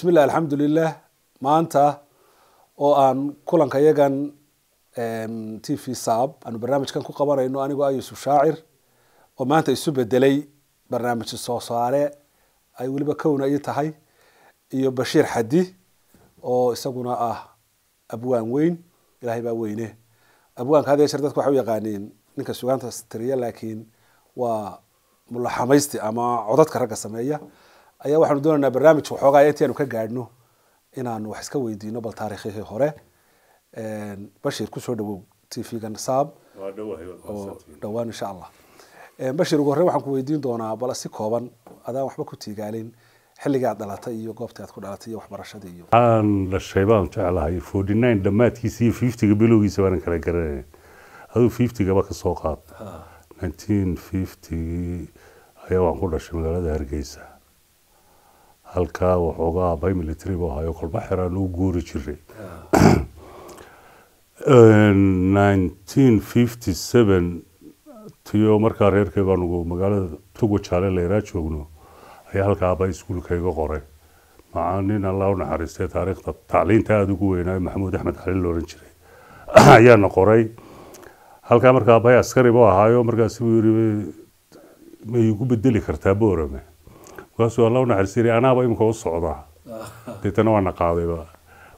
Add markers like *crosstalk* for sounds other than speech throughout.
bismi illah alxamdulilah maanta oo aan kulanka yagan t v saab aanu barnaamijkan ku qabanayno anigoo ah yuusuf shaacir oo maanta isu bedelay barnaamij soo ay weliba kowna ii tahay iyo bashiir xadi oo isaguna ah abwaan weyn ilahay baa weyne abwaanka had jeer dadka waxay u yaqaaniin ninka sugaanta tiriya laakiin waa mulaxamaysti ama codadka ragga sameeya ayaa waxaanu doonaynaa barnaamijka waxoogaa intii aanu ka gaadhno inaanu wax iska weydiino bal taariikhihii hore bashir kusoo dhawow t v-gan saab oo dhowaan insha allah bashir ugu horreyn waxaan ku weydiin doonaa bal si kooban adaan waxba ku tiigaalin xilligii dhalatay iyo goobtii aad ku dhalatay iyo waxbarashadii iyo waxaan la sheebaan jeclahay forty nine dhammaadkiisa iyo fiftiga bilowgiisa baanan kala garanay aduu fiftigaba ka qaad nineteen fifty ayaa waan ku dhashay magaalada hargeysa halkaa waxoogaa bimilitary buu ahayo kolba xeraa lagu guuri jiray nineteen fifty seven tiyo markaa reerkay baanugu magaalada tugo jaale layraa joogno ayaa halkaa aba iskuulka qoray macaa nin alla u naxariistay taariikhda tacliinta aada ugu weynaayo maxamuud axmed cali loohan jiray *clears throat* ayaana qoray halkaa markaa abay askari buu ahaayo markaasi buu yiri ma igu bedeli kartaa borame markaasuu alla unaxariistay anaaba imika u socdaa *laughs* deetana waana qaadayba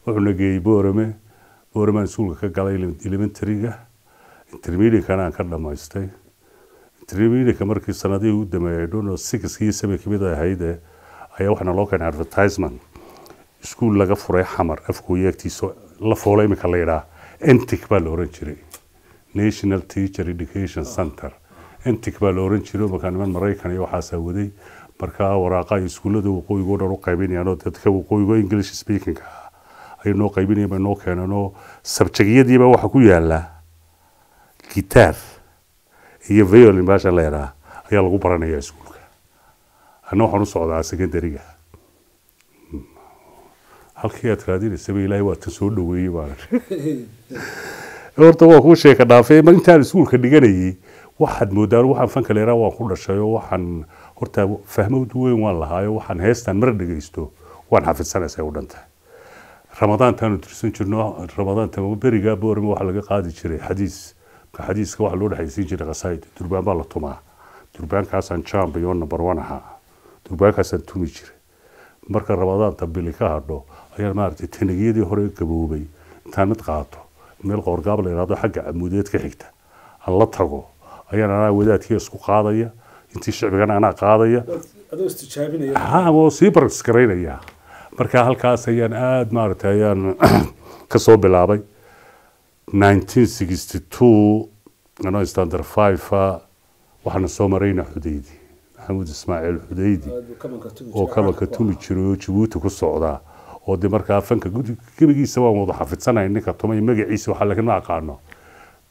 wuxuuna geeyey boorame booramaan iskuulka ka galay elementaryga intermediakana aan ka dhamaystay intermediaka markii sanadihii u dameeyay dono sixkii sabay kamid ahayde ayaa waxaana loo keenay advertisement iskuul laga furay xamar afku yeegtiisa la foolay imika la yidhaa entic baa la oran jiray national teacher education center entic baa la oran jiray markaa niman maraykan iyo waxaasaa waday markaa waraaqaha iskuullada waqooyiga o dhan u qaybinayaanoo dadka waqooyiga english speakinga ayay noo qaybinayan noo keeneenoo sabjagiyadiiba waxaa ku yaala gitaar iyo violin baashan leedaha ayaa lagu baranaya iskuulka anna waxaan u socdaa secondariga halkii aad raadinaysaba ilaahay waa tan soo dhaweeyey baan *laughs* horta waa kuu sheeka dhaafay intaan iskuulka dhiganayay waxaad moodaan waxaan fanka leeraa waan ku dhashay oo waxaan horta fahmowda weyn waan lahaayo waxaan heestan mar dhegaysto waan xafidsanaysa u dhan tahay ramadaantaanu tirsan jirno ramadaanta beriga boorima waxaa laga qaadi jiray xadiis xadiiska waxaa loo dhexaysiin jiray qasaaid durbaan baa la tumaa durbaankaasaan champion number one ahaa durbaankaasaan tumi jiray marka ramadaanta bili ka hadho ayaan maaragtay tanagiyadii hore gaboobay intaan mid qaato meel qoorgaab la yidhahdo xagga camuudeed ka xigta aan la tago ayaan anaa wadaadkii isku qaadaya intii sheegana anaa qaadaya waa sii marka halkaas ayaan aada maaragtay ayaan *clears throat* kasoo bilaabay anoo standard five waxaana soo marayna xudeydi maxamuud ismaaciil xudeydi oo kabanka tumi jiray oo jabuuti ku socdaa oo dee markaa fanka gebigiisa waan wada xafidsanay ninka tumay magaciisa waxaa laga aqaano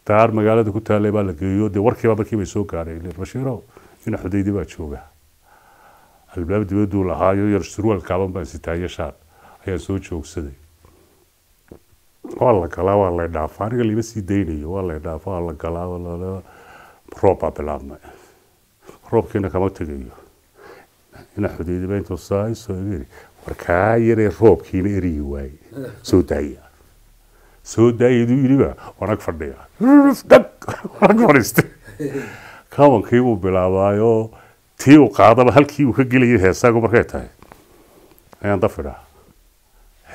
daar magaalada ku taalay baa la geeyo dee warkiiba markiibay soo gaadhay bashiirow nin xudaydi baa jooga albaab dibaduu lahaayo yar surwaal kaaban baan sitaayo shaar ayaan soo joogsaday waa la galaa waa lay dhaafa aniga lima sii daynayo waa lay dhaafa waa la galaa roob bilaabmay roobkiina kama tegayo ina xudaydi baa intuu saay soo yiri warkaa yaree roobkiina eriyi waaye soo daaya soo daaya iduu wanag fadhiya dhag wanag fadhiistay kawankii wuu bilaabaayo tii uu qaadaba halkii uu ka gelayay heesaagu markay tahay ayaan dafidhaa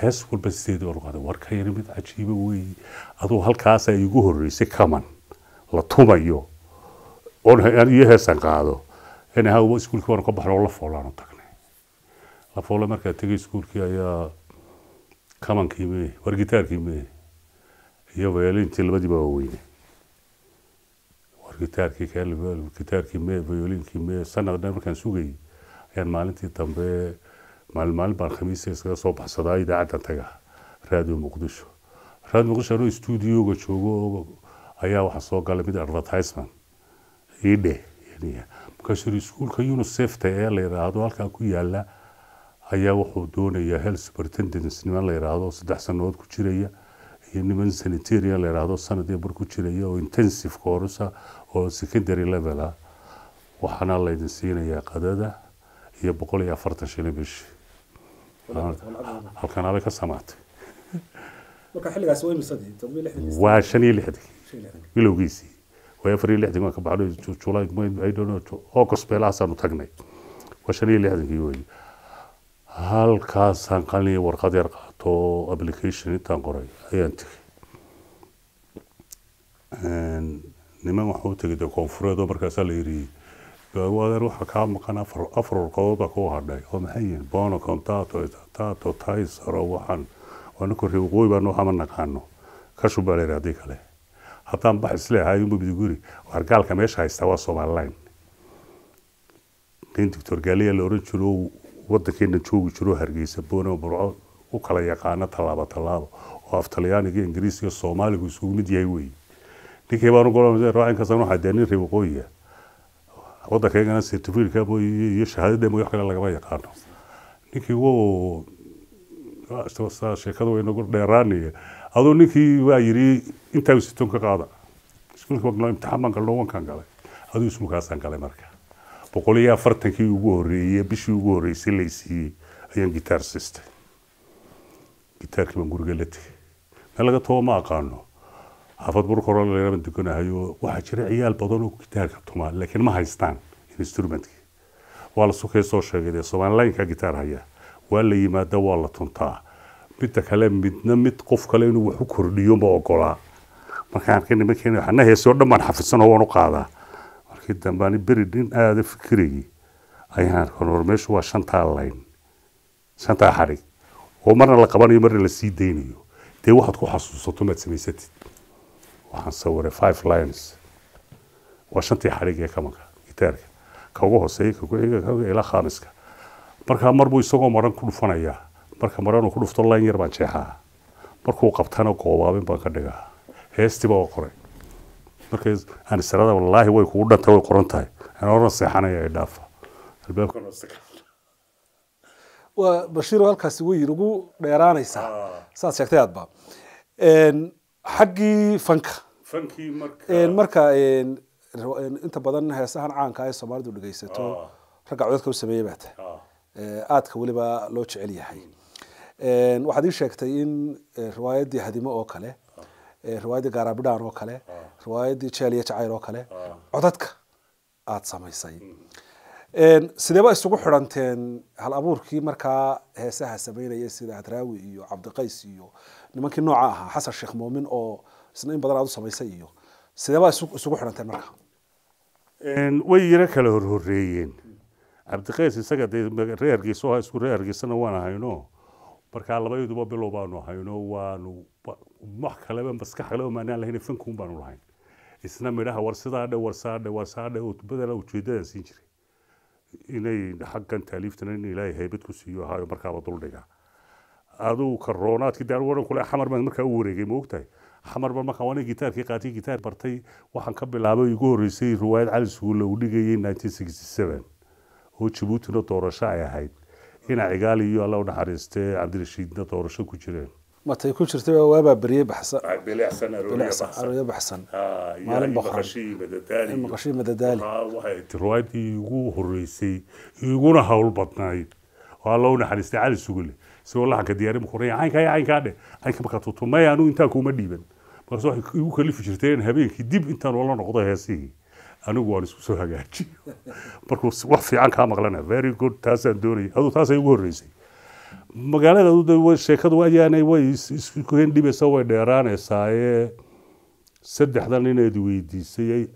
hees walba sideedii oan qaaday warkayani mid cajiiba weeye aduu halkaasa igu horreysay kaman la tumayo iyo heesaan qaado nahaa iskuulkii waanu ka baxno la foolaanu tagnay la foole markaa tegay iskuulkii ayaa kamankii mee war mee iyo violintii labadiiba waaweyne gitaarkii gitaarkii me violinkii me sanaq dhan markaan sugayay ayaan maalintii dambe maalin baan khamiista iskaga soo baxsadaa idaacaddan taga raadiyo muqdisho raadiyo muqdisho anuu stuudioga joogo ayaa waxaa soo galay mid advertisement idhe markaasuu yidhi iskuulka unisefta ee la yidhaahdo halkaa ku yaala ayaa wuxuu doonayaa health superintendence niman la yidhaahdo saddex sanadood ku jiraya iyo niman sanitarian la yidhaahdo sanad iyo bar ku jiraya oo intensive course oo secondary level ah waxaana laydin siinayaa qadada iyo boqol iyo afartan shilin bishi halkan aday ka samaatay waa shan iyo lixdii bilowgiisii waa afar iyo lixdii waan ka baxnay julay august beelahaasaanu tagnay waa shan iyo lixdankii wey halkaasaan qalin warqad yar qaato application intaan qoray ayaan tegay niman waxuu tegay de koonfureedoo markaasaa la yeriyey adeer waxaa kaa maqan afar warqadoodbaa kuu hadhay oo maxay yihiin bono contato tato taisaro waxaan waa ninka reewqooyi baan naqaano kashub baa layidhi haddii kale haddaan bax isleehay unba midiguri wargaalka meesha haystaa waa somaliline nin doctor gaaliya la oran jiro wadankeena joogi jiro hargeysa bono burco u kala yaqaano tallaabo tallaabo oo af talyaaniga ingiriisiga soomaaligu isugu mid yahay weeye ninkii baan ugolwainka waxaa dee nin reer waqooyiga waddankaygana certificate iyo shahaadada wax kale lagama yaqaano ninkii wow ah, sheekada waynagu dheeraanaya aduu ninkii waa yidhi intaa sitoon ka qaada iskuulka waa imtixaan baan galno wankaan galay aduu iskuulkaasaan galay marka boqol iyo afartankii ugu horreeyey bishii ugu horreysay la isiiyey ayaan gitaar siistay gitaarkii baan guriga la tegay meel laga toba ma aqaano xaafad bur horo layraba deganahayo waxaa jira ciyaal badan oo gitaarka tuma laakiin ma haystaan instrumentka waa la sukay soo sheegay somaalilaynka gitaar haya waa la yimaada waa la tuntaa midda kale midna mid qof kale inuu wax kordhiyo ma ogolaa markaanimankeena heesoo dhan baan xafidsanoo waan u qaadaa markii dambeani beri nin aada fikirayay ayaan arkan hor meeshu waa shantaa layn shantaa xadhig oo marna la qabanayo marna la sii daynayo dee waxaad ku xasuusato maad samaysatid waxaan sawiray five lines waa shantii xadhig ee kamanka gitaarka ka ugu kakuxiga ilaa khamiska markaa marbuu isagoo maran ku dhufanayaa marka maranuu ku dhufto layn yar baan jeexaa markuu qabtana goobaabin baan ka dhigaa heestiiba oo qoray markay aan wallaahi way kugu dhanta way qoran tahay aan seexanaya idhaafa albaabkana waa bashiiro halkaasi weyr ugu dheeraanaysaa ah. saad sheegtay aadba xaggii fanka marka inta badan heesahan caanka ay soomaalidu dhegaysato ah. ragga codadka u sameeyey baa tahay ah. aadka weliba loo jecel yahay waxaad ii sheegtay in e, riwaayaddii hadimo oo kale ah. e, riwaayaddii gaarabidhaan oo kale riwaayaddii jeel iyo jacayl oo kale codadka aada samaysay mm sideeba isugu xidhanteen hal abuurkii markaa heesaha sameynaya sida hadraawi iyo cabdiqays iyo nimankii nooca ahaa xasan sheekh moomin oo isna in badan aad u samaysay iyo sideeba isugu xidhanteen marka way yaro kala horhoreeyeen cabdiqays isaga reergiisa isku reergiisana waan ahayno markaa labayaduba bilow baanu ahayno waanu wax kaleba maskax kaleba maanaan lahayn fankuun baanu lahayn isna midhaha war sidaa dhe war saa dhe war saa dhe bedela ujeedadaan siin jiray inay xaggan taaliiftana in ilaahay haybad ku siiyo ahaayo markaaba duldhiga aduu karoonaadkii daan waran kule xamar baan markaa u wareegay ma ogtahay xamar baan markaa waana gitaarkii qaatay gitaar bartay waxaan ka bilaabay igu horreysay riwaayad cali suguulle uu dhigayay nineteen sixty seven oo jabuutina doorasho ay ahayd ina cigaal iyo alla u naxariistee cabdirashiidna doorasho ku jireen matay ku jirtay waabaa berye baxsan maqashii madadaali riwaayadii horeysay iguna hawl badnayd waa loo naxariistay cali sugule isagoo laxanka diyaari ma koraya caynkaa caynkaa dhe caynka markaa tuto maya anu intaa kuma dhiiban markaas waxay igu kalifi jirtay in habeenkii dib intaan oola noqdo heesihii anigu waan isku soo hagaajiyo *laughs* markuu wax fiican kaa maqlana very good taasaan doonaya aduu taasay ugu horeysay magaalada sheekadu ayaanay way isn dhibaysa way dheeraanaysaaye saddexdan inaad weydiisay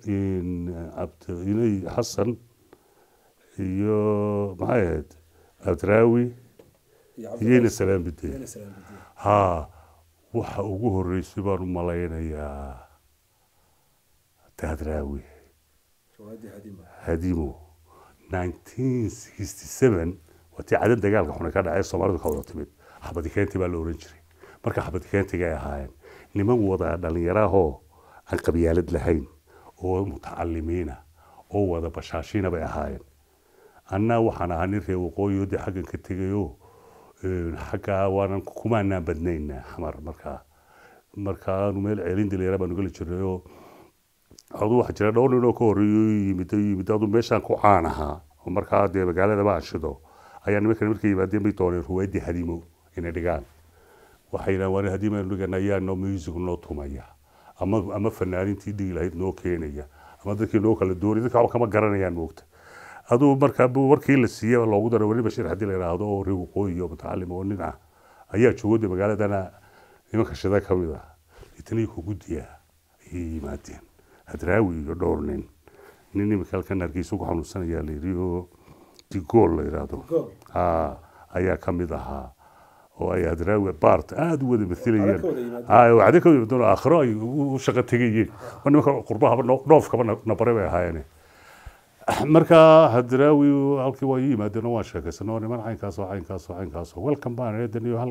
abdinay xasan iyo maxay ahayd abdraawi iyoyna salaambide ha waxa ugu horeysay baan u malaynayaa adraawi hadimo nineteen sixty seven watiicadin dagaalka xuna ka dhacay soomaalidu ka wada timid xabadikeenti baa la oran jiray marka xabadikeentiga ay ahaayeen niman wada dhallinyaraahoo aan qabyaalad lahayn oo mutacalimiina oo wada bashaashiina bay ahaayeen annaa waxaan ahaa nin ree waqooyi dee xaggan tegayo xaggaa waanan kumaanaan badnayna xamar markaa markaanu meel ceelin dalinyara baanu geli jirnayoo aduu waxaa jira dhowr ninoo ka horreeyo yimid yimid aduu meeshaan ku caan ahaa oo markaa dee magaaladaba aan shido ayaa nimankan markay yimaadeen bay dooneen ruwaadi hadimo inay dhigaan waxay dhahan waan hadim aanu dhigan ayaano music noo tumaya ama ama fanaanintii dhigi lahayd noo keenaya ama dadkii noo kala doonaya dadka waxba kama garanayaan moogta aduu markaa warkii la siiyey loogu daro weli bashiir haddii la yidhaahdo oo reer iyo mutacalim oo nin ah ayaa joogooda magaaladana nimanka shida ka mid ah itnii ku ayay yimaadeen hadraawi iyo dhowr nin nin imika halkan hargeysa ku xanuunsanayaa la yidhi oo digool la yidhaahdo ayaa ka mid ahaa oo ay hadraawi baart aada u wada matilayeen wacdo ay u shaqo tegayeen nimanka qurbahaba dhoofkaba nabare bay ahaayeen markaa hadraawi halkii waa yimaadeen oo waan sheekaysanay niman caynkaasoo caynkaasoo caynkaasoo welcome baan eedaniyo hal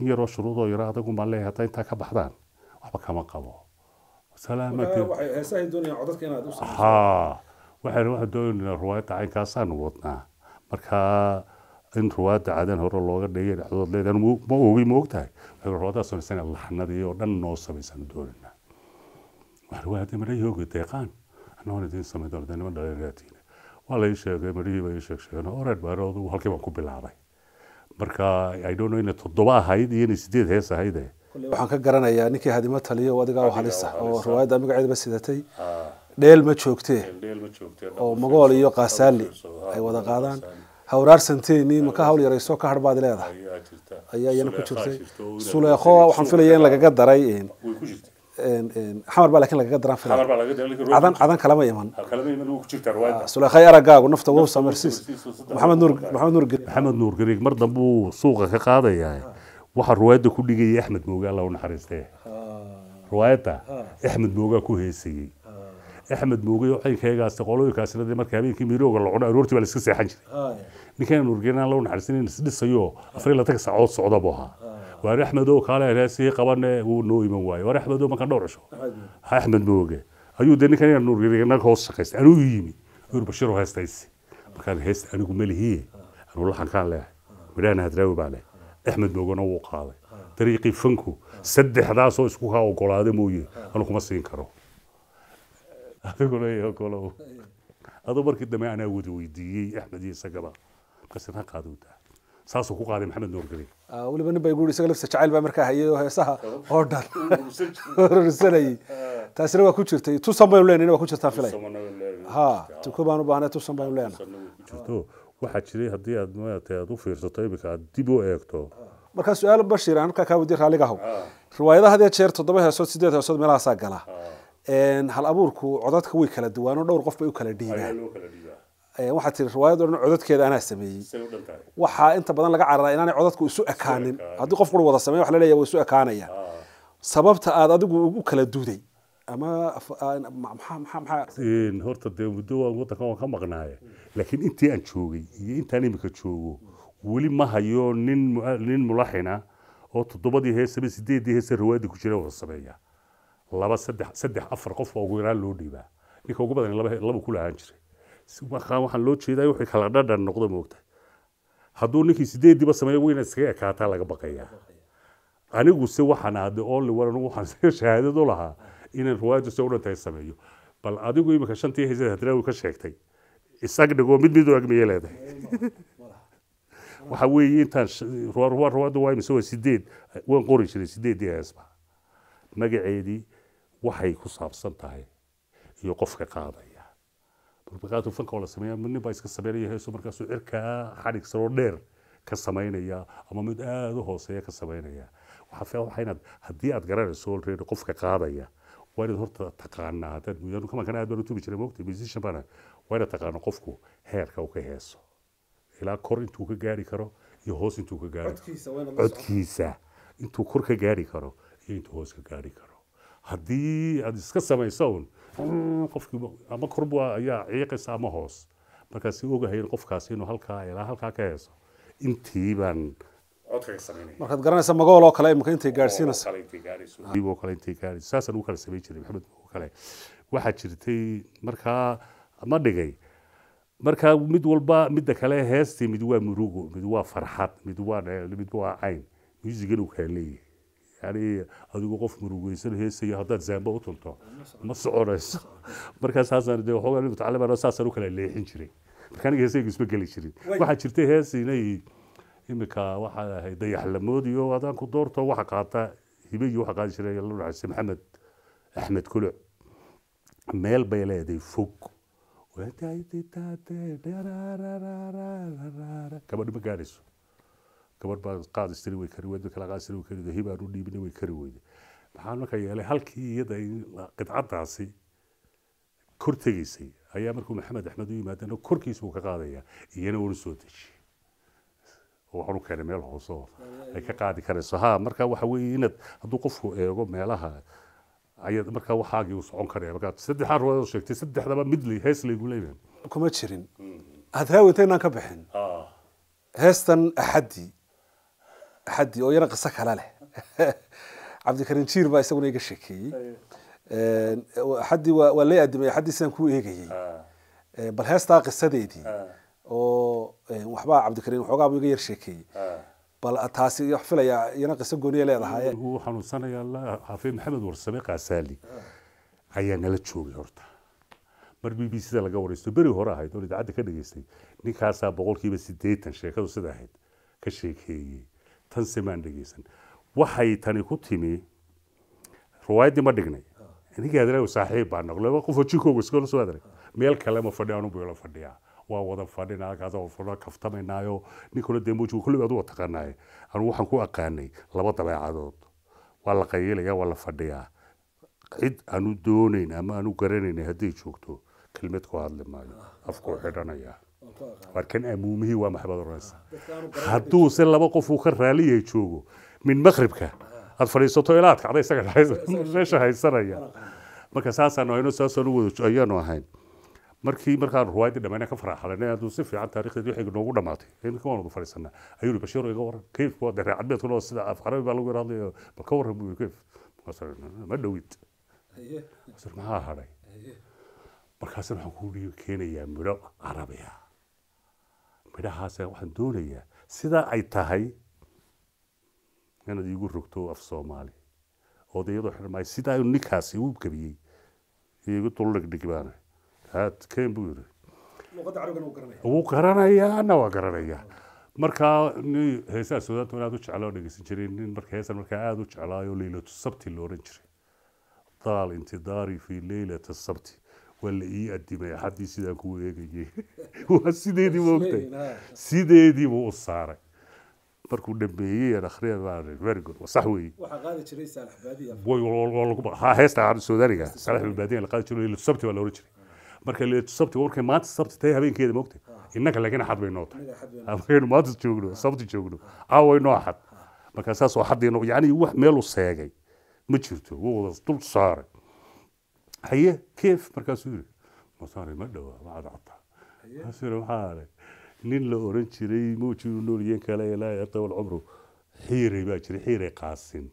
in yaroo shuruudoo yara adagu maan leeyahay haddaa intaa ka baxdaan waxba kama qabo salaamatiha waxaan doonayna riwaayadda caynkaasaan wadnaa markaa in ruwaada caadaan hore looga dhigay dhacdood leeda ma ogi ma ogtahay ruwaadaha samaysana laxnadii oo dhan noo samaysan doonana waa ruwaada marahii deeqaan annagoon idiin samayn doona niman dhalinaatiin waa la ii sheegay marihii baa ii sheeg sheegeen oreed baaroodu halkii baan ku bilaabay marka i inay toddoba ahayd iyo inay sideed hees ahayd waxaan ka garanayaa ninkii hadimo taliyo adigaa u halisa oo riwaayadda magaceedaba sidatay ah dheel ma joogtee oo magool iyo kaasaali ay wada qaadaan hawraar santeeni maka hawl yarayso ka har baad leedahay ayaa iyana ku jirtay suleekho waxaan filaya in lagaga daray xamar baa lakin lagaga daraan filcadan cadan kalama iman ah, suleekhay aragaagu nafta wow samarsiis maxamed nuur maxamed nuur maxamed nuur gariig mar dambe suuqa ka qaadayaa waxa ruwaayadda ku dhigayay axmed moogaa la u naxariistee ah. ruwaayadda ah. axmed moogaa ku heesayey axmed muuqi oo caynkaygaas qolooyinkaasna dee habeenkii mirooga la cuno aroortii baa la seexan jiray ninkaan urgenaan loo naxariisanin isdhisayo afar iyo labaatan saacood socda buu ahaa waar axmed kaale raasii qabane eh, wuu noo iman waaye waar axmed oo dhowr cisho axmed muuqe ayuu dee ninkaan nurgenaan hoos shaqaystay anuu yimi yur bashir heestaysi markaan heest anigu malihii anuu laxankaan leehay midhaana hadraawi baa leh axmed muugena wuu qaaday dariiqii fanku saddexdaasoo isku kaa mooye anu kuma siin karo adiguna olow aduu markii dambe anaa wada weydiiyey axmed iyo isagaba markaasina qaadu daa saasuu ku qaaday maxamed nuurgeli ah, weliba nin guuri isaga lafsa jacayl baa markaa hayay heesaha oo dhan rursanayay *laughs* *laughs* ah. taasina waa ku jirtay tusan baynu leenahay waa ku jirtaan filay ha tuko baan u baahnay tusan baynu leenahay waxaa jiray haddii aad maaragtay aad u fiirsato iminka dib u eegto markaa su-aal bashir aan halkaa kaa weydiin raalligahow ah. riwaayadaha jeer toddoba heesood sideed heesood meelahaasaa gala halabuurku codadka way kala duwaanoo dhowr qof bay u kala dhiibaan waxaa tii riwaayad o dhan codadkeeda anaa sameeyey waxaa inta badan laga cararaa inaanay codadku isu ekaanin haddii qof qur wada samey wa laleya way isu ekaanayaan ah. sababta aad adigu u kala duuday ama ah, horta dee muddo wadankan waan ka maqnaaye laakiin intii aan joogay iyo intaan imika joogo weli ma hayo nin nin mulaxina oo toddobadii heese sideedii heese riwaayadii ku jira wada sameeya laba saddex saddex afar qof waa ugu yaraan loo dhiibaa ninka ugu badan laba ku lahaan jiray markaa waxaan loo jeedaa wixii kala dhadhan noqda moogta hadduu ninkii sideeddiiba sameeyo weyna iskaga ekaataa laga baqayaa anigu se waxaan ahaa de only war waxaan *laughs* shahaadad u lahaa inaan riwaayadu se u dhintay sameeyo bal adigu iminka shantii haysad hadraawi ka sheegtay isag dhigoo mid mid u agmiyay leedahay *laughs* waxa weeye intaan riwaayadu waa imise waa sideed waan qori jiray sideeddii heesba magaceedii waxay ku saabsan tahay iyo qofka qaadaya burbuqaatu falka oo la sameeya mid nin baa iska sameynaya heeso markaasuu cirkaa xadhigsan dheer ka samaynaya ama mid aada u hooseeya ka samaynaya waxaa inaad haddii aad garanayso already qofka qaadaya waa inaad horta taqaanaa haddaad muyaan kamankan aad baan u jiray moogta musician bana waa inaad taqaano qofku heerka uu ka heeso ilaa kor intuu ka gaari karo iyo hoos intuu ka gaari karo codkiisa intuu kor ka gaari karo iyo intuu hoos ka gaari karo haddii aada iska samayso un qofkii ama ayaa ciiqaysa ama hoos markaasi ogahayn qofkaasi inuu halkaa ilaa halkaa ka heeso intii baan markaad garanaysa magool oo kale imika intay gaadhsiinayso kale intay gaadhayso saasaan ugu kala samayn jiray maxamed kale waxaa jirtay markaa ma dhigay markaa mid walba midda kale heestii mid waa murugo mid waa farxad mid waa mid waa cayn music inuu kala yani adigu qof murugeysan heesaya haddaad zaamba u tunto ma soconayso markaa saasaan de waxoogaa nin mutacallim saasaan u kala leexin jiray marka aniga heesaygu isma geli jirin waxaa jirtay hees inay imika waxaad ahayd dayaxlamood iyo adaanku doorto waxa qaata hibayi waxa qaadi jiray la dhacaysa maxamed axmed kuluc meel bay leeday fog gabadhi ma gaadhayso gabadh baa kor tegaysay ayaa markuu maxamed axmed u yimaadana korkiisuu ka qaadaya iyana unu soo deji waxaanu keenay meel hoose ay ka qaadi karayso ha markaa waxa weeye inaad hadduu qofku eego meelaha ayaad markaa waxaagii uu socon karaya markaa saddexaan ruwaad sheegtay saddexdaba mid hees laygu leeyahay kuma jirin hadraawinta inaan ka bixin heestan axadii axadi oo iyana qiso kala leh *laughs* cabdikariin jiir baa isaguna iga sheekeeyey axadii waa lay aadimay axadiisaan ku eegayey ah. bal heestaa qisadeedii ah. oo waxbaa cabdikariin waxoogaa iga yar sheekeeyey ah. bal taasi wax filaya iyana qiso gooniya leedahay uu xanuunsanaya xaafid maxamed warsame qaasaali ayaan nala joogay horta mar b b sida laga waraysto beri hore ahayd oon idaacadda ka dhageystay ninkaasaa boqolkiiba siddeetan sheekadu sida ahayd ka sheekeeyey tanse maan dhegeysan waxay tani ku timi riwaayaddii ma dhignay ninka saaxiib baa noqday qof wajinkooga iskala soo adray meel kale ma fadhi anuu buu la fadhiyaa waa wada fadhina kaasoo fadho kaftamanaayo ninkuna dee kulli aad u taqaanaay anuu waxaan ku aqaanay laba dabeecadood waa la qayiilaya waa la fadhiyaa cid aanu doonayn ama aanu garanayn hadday joogto kelmad ku hadli maayo afkuu xidhanaya war kan amuumihii waa maxamed ors ah, hadduu se laba qofuu ka raaliyay joogo min maqribka aada ah. fadhiisato ilaa adkacda isaga haysanaya marka saasaan saasaanu wada ayaanu ahayn markii markaan ruwaayadii dhammayn ka faraxalan hadduu si fiican taarikhdeedii waxay noogu dhammaatay iminka fadhiisanaa ayuu yiri bashir iga waran kayf waa sida af baa lagu yar hadlaya bal ka waran buu kayf ma dhowid maxaa hadhay markaas waxaan kuu dhiibi keenayaa midho carabi midhahaas waxaan doonayaa sidaa ay tahay inaad iigu rogto af soomaali oo de iyadoo xidhmaayo sidaa ninkaasi uu gebiyey igu duldhigdhigbaana keen buu yidhi wuu garanayaana waa garanayaa markaa nin heesaha aad u jeclaa dhegeysan jiray nin marka heesan markaa aada u jeclaayo leylatu sabti la jiray daal intidaari fi leylati sabti waa la ii adimay axaddii sidaa ku eegayay waa sideedii maogtay sideedii buu u saaray markuu dhameeyey sax wey heesta soodaniga salax badbadiyan la qaadi jiray leetu sabti waa la oran jiray marka leetu sabti warkay maanta sabti tahay habeenkeeda maogtay innaga laakiin axad bay noo tahay markaynu maanta joogno sabti joogno aaway noo axad marka saas oo xadiino yacni wax meelu seegay ma jirto wuu wada dul saaray haye keef markaasuu yiri masaanay ma dhawaa wacadcata kaasina waxaa aray nin la oran jiray mawjidu nuuriyen kale laa yatawal cumru xiiray baa jiray xiiray qaasin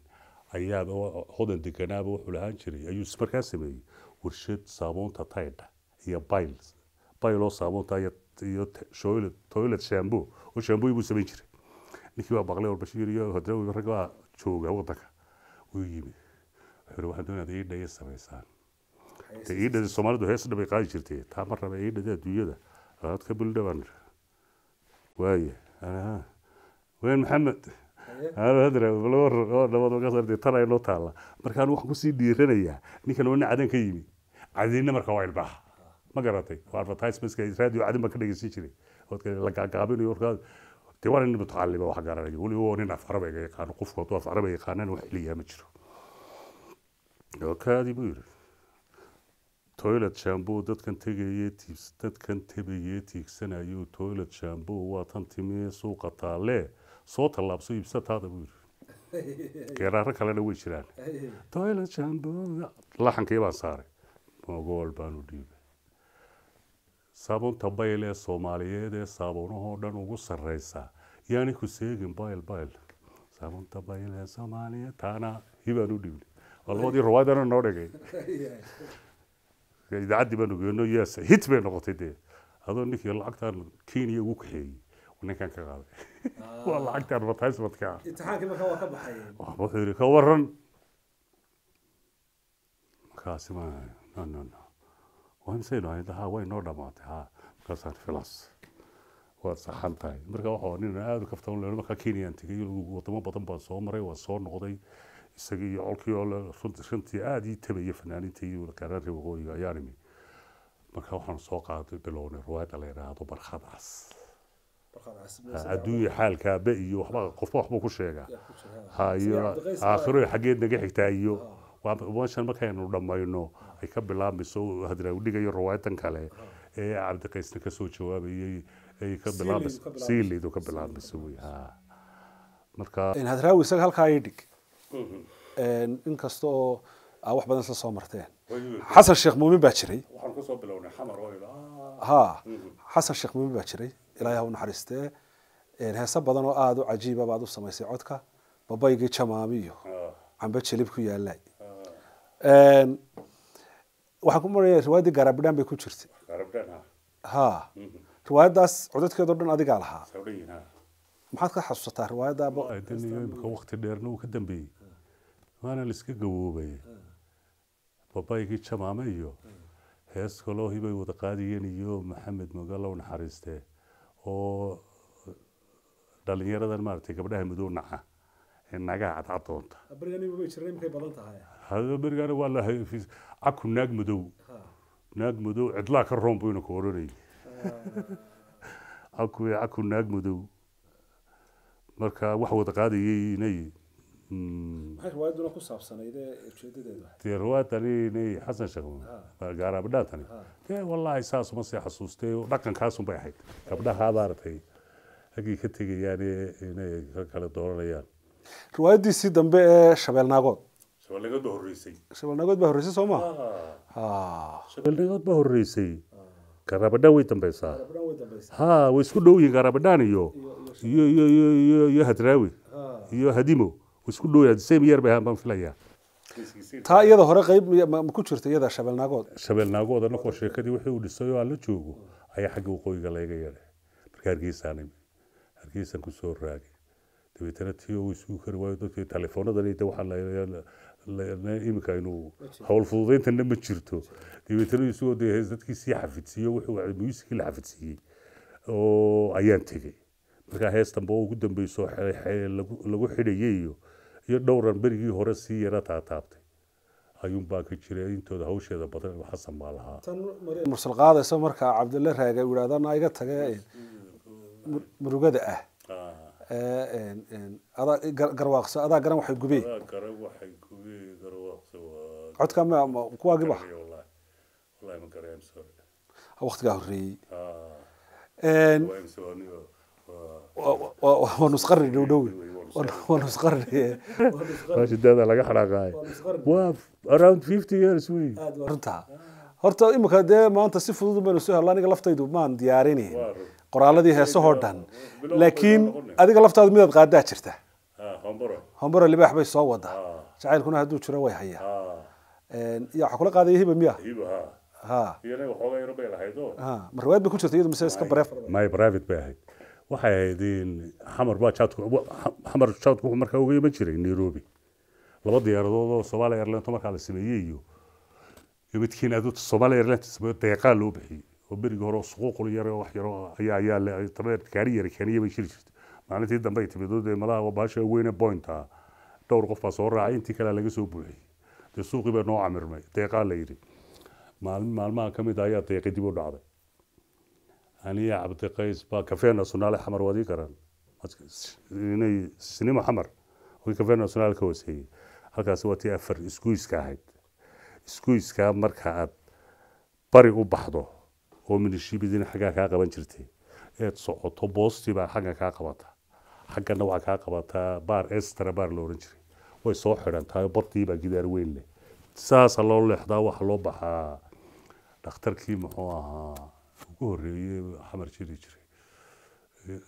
ayaa hodan deganaaba wuxuu lahaan jiray ayuu markaa sameeyey warshad saabuunta taydha iyo biles bile oo iyo toilet shambo oo shamboy buu samayn jiray ninkii baa baqlay warbashiir iyo hadrawi rag baa jooga wadanka wuu yimi wuxuu waxaan doonaa ii dhayo samaysaan idha soomaalidu heesdha bay qaadi jirtay taa ma raba idhada adduunyada aad ka buldhabaan waaye ween maxamed dhabaad tanaa noo e taalla markaan waxaan kusii dhiiranayaa ninkan wana cadan ka yimi cadinna marka waa ilbaha ma garatay oo advertisement radio ka dhegeysan jiray la gaagaabinayo de waa nin mutacalima e e wax garanaya weliba nin af yaqaano qofku hadduu af wax xiliyaa ma jiro kaadi buu yidhi toilet jambo dadkan tegayee dadkan tebayee tiigsanayo toilet jambo waa tan timie suuqa taalee soo tallaabso iibsataada *laughs* buu yidhi geeraaro kalena way jiraan toilet jambo laxankii baan saaray mogool baanu dhiibay saabunta bayl ee soomaaliyeed ee saabunahoo dhan ugu sarreysa yaani ku seegin bayl bayl saabunta bayl ee soomaaliya taana hibaan u dhiibnay waa rawaadana noo dhegay *laughs* idaacadii baan ogeeno yes hit bay noqotay dee adoo ninkii lacagtaan kenya ugu kaxeeyey ninkan ka qaaday waa lacagta advertisementka wuxuu ka waran markaasi ma no no no waa misaynu ahayd ha way noo dhamaatay ha markaasaan filas waad saxan tahay marka waxa nin aada u kaftan leeno markaa kenyaan tegay wadamo badan baan soo maray waan soo noqday isagii iyo colkii oo shantii aada ii tabaya fanaaniintaydu kaarare waqooyiga ayaan marka waxaan soo qaaday bilownay ruwaayadda la yidhaahdo barkhad adduunya xaalka iyo waxba qofba waxbuu ku sheegaa hayo aakhiro xaggeed naga xigtaa iyo meeshan markaynu dhammayno ay ka bilaabmayso hadraawdhigayo ruwaayadan kale ee cabdiqaysna kasoo jawaabayay e ay ka bilaabmayso siilaydu ka bilaabmayso wey marka hadraawi isaga halkaa ii e dhig inkasta oo aa ah, wax badan isla soo marteen xasan sheekh muumin baa jiray ah. ha mm-hmm. xasan sheekh muumin baa jiray ilaahay ha u naxariistee heese badan oo aada u cajiiba ah baad u samaysay codka babaygii jamaami cambe jelib ku yaallay waxaan ku maraya riwaayadii gaarabidhaan bay ku jirtay ha mm-hmm. riwaayaddaas codadkeedao dhan adigaa lahaa maxaad ka xasuusataa riwaayaddaa waqti dheerna ka dambeeyey maana laiska gawoobay babaygii jamaame iyo hees koloohi bay wada qaadiyeen iyo maxamed mogalow naxariiste oo dhalinyaradan maaragtay gabdhaha madow naca ee naagaha cadcad doonta berigana waa lacaku naag madow naag madow cidlaa ka roon buyna ku odhanayay caku naag madow marka wax wada qaadayay dee ruwaadani inay xasan sheeg ah. gaar dee ah. wallaahi saas sii xasuustay dhaqankaasun ahayd gabdhaha maaragtay raggii ka tegayaan inay ka kale dooranayaan riwaayadiisii dambe ee shabeelnaagood shabeelnaagood baa horreysay shabeelnaagood baa horreysay soo ma ah. shabeelnaagood baa horreysay garaabadhaan way dambeysaa ha way isku dhow yihiin garaabadhaan iyo iyo iyo iyo iyo hadraawi iyo hadimo isku dhowyaan same year bay baan filayaa taa iyada hore qayb ma ku jirta iyada shabeelnaagood shabeelnaagood annakoo sheekadii wixii uu dhisay oo aan joogo ayaa xagga waqooyiga layga yeedhay marka hargeysaanimi hargeysaan kusoo raagay dabeetana tii isugu kari waayo dadkii taleefoonadan de waxaa iminka aynu hawl fududeyntanna ma jirto dabeetana isagoo de dadkii sii xafidsiiyo wuxuu muusikii la xafidsiiyey oo ayaan tegey markaa heestanba ugu dambeysoo lagu xidhayay iyo dhowran berigii hore sii yara taataabtay ayuun baa ka jiray intooda hawsheeda badan inuu xasan baa lahaa mursal qaadayso markaa cabdille raaga wihaadana iga tage murugada ah, ah. garwaaqso adaa garan waxay gubee codka ma kuwaagii waqtigaa horeeyey waa ah. nusqari dhowdhowe *laughs* Eh. daada laga xanaaqaayo around fifty years wey runta horta imika dee maanta si fudud baynu soo helno aniga laftaydu maan diyaarini qoraaladii heesahoo dhan laakiin adiga laftaadu midaad qaadaa jirta ah, hombaro libaax bay soo wada ah. jacaylkuna hadduu jiro way haya ah. ya waxaa kula qaadaya hiba miya marwaad bay ku jirta iyadu mise iska bareef my private bay ahayd waxay ahaydeen xamar baa jaadkuxamar jaadku wuxuu markaa uga iman jiray nairobi laba diyaaradood oo somaaliya airlento markaa la sameeyey iyo ibadkiin adood somaaliya airlento deeqaa loo bixiyey oo berigii hore oo suquuqul yar oo wax yar oo ayaa ayaa tabeer gaari yar keeniyay bay jiri jirtay maalintii dambe ay timid dee malaha baasha weyne point ah dhowr qof baa soo raacay intii kalea laga soo buuxiyey dee suuqii baa noo camirmay deeqaa la yidhi maalin maalmaha ka mid ah ayaa deeqi dib u dhacday aniya cabdiqays baa kafee nasionaal xamar wadi karaan inay sinimo xamar oo kafee nasionaal ka hoseeyey halkaasi waa tii afar iskuiska ahayd iskuiskaa marka aad bari u baxdo oo minishibidina xaggaa kaa qaban jirtay eed socoto boostiibaa xagga kaa qabata xaggana waxaa kaa qabataa baar estra baar la ohan jiray way soo xidhantahay bardiibaa gidaar weyn leh saasa loo leexdaa waxaa loo baxaa dhakhtarkii muxuu ahaa E ka horeeye xamar jiri jiray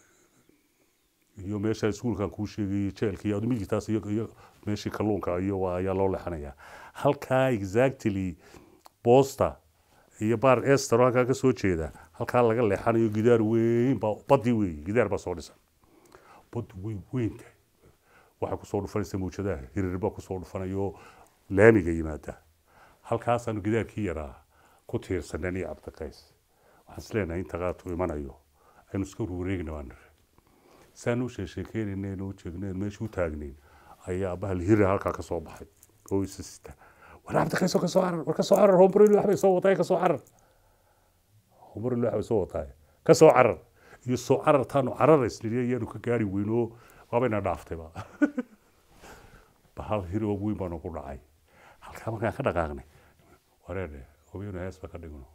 iyo meeshaa iskuulkan kuu sheegayay jeelka iyo midkitaas iyo meeshii kalluunka iyo ayaa loo leexanayaa halkaa exactly bosta iyo baar e ester halkaa kasoo jeeda halkaa laga leexanayo gidaar weyn baa badii wey gidaar baa soo dhisan badi wey weynta waxaa kusoo dhufanaysa mawjadaha hirirbaa kusoo dhufanayo laamiga yimaada halkaasaanu gidaarkii yaraa ku tiirsanen iyo cabdiqays asleenahay inta imanayo aynu iska warwareegna baan niri saanu sheesheekeynayna aynu ujeegnayn meesha u taagnayn ayaa abaha lihira halkaa ka soo baxay oo isista war cabdikayso ka carar war ka carar hombarilu waxbay soo wataay ka carar hombarilu waxbay soo wataay ka carar iyo soo carartaanu cararaysniyo iyaanu ka gaari weynoo waabayna dhaaftayba bahal hir oo weyn baanu ku dhacay halkaa markaan ka dhaqaaqnay wareedhe hobyanu hees ka dhigno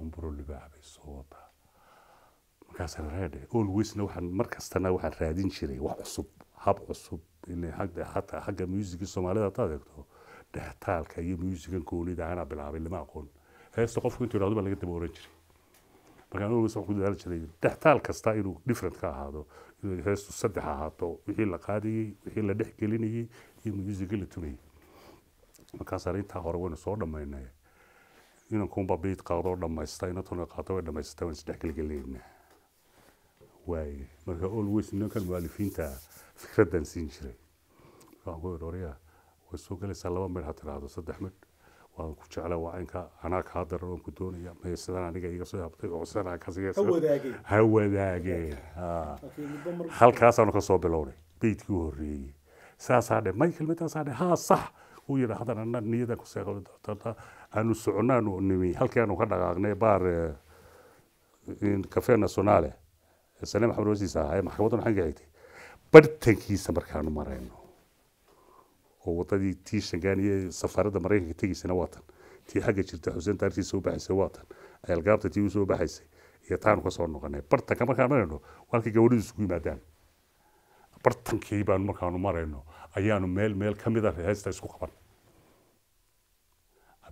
hombruu libaacbay soo wadaa markaasaan raadhe alwaysna waxaan mar kastana waxaan raadin jiray wax cusub hab cusub hataa xagga muusiga soomaalida hadaad eegto dhextaalka iyo muusigan goonid ahanaa bilaabay lama aqoon heesta qofku intuu yidhahdo baa laga daba oran jiray markaan always waxaan ku dadaali jiray dhextaal kasta inuu different ka ahaado inuu heestu saddex ahaato wixii la qaadayey wixii la dhex gelinayey iyo muusiga la tunayay markaasaan intaa hore waynu soo dhamaynay inankuunbaa biid qaadoo dhamaystay inantuna qaata way dhamaysatay waan isdhexgelgeleyna waay marka always inankan mualifiinta fikradan siin jiray waxaan ku idhi orya way soo gelaysaa laba midh ha tiraahdo saddex midh waan ku jeclaa waa aynka anaa kaa ku doonaya may sidaan aniga iga soo habtay oo sidaan aan kaas halkaasaanu ka soo bilownay beydkii horreeyey saasaa dhe may kelmadaasaa dhe haa sax uu yidhi haddana niyadaan ku seeqda aanu soconnaanu nimi halkaanu ka dhaqaaqnay baar eh, cafe nationale ee eh, sale maxamed wasiis ahaa ee maxkamaddan waxaan ka xigtay bartankiisa markaanu marayno oo waddadii tii shangaan iyo safaaradda maraykanka tegeysana waa tan tii xagga jirta xuseen taarikhtii soo baxaysay waa tan ayalgaabta tii u baxaysay iyo taanu ka noqonay bartanka markaan marayno waa halkay gabadhidu isugu yimaadaan bartankii baanu markaanu marayno ayaanu meel meel ka mida ah heesta isku qaban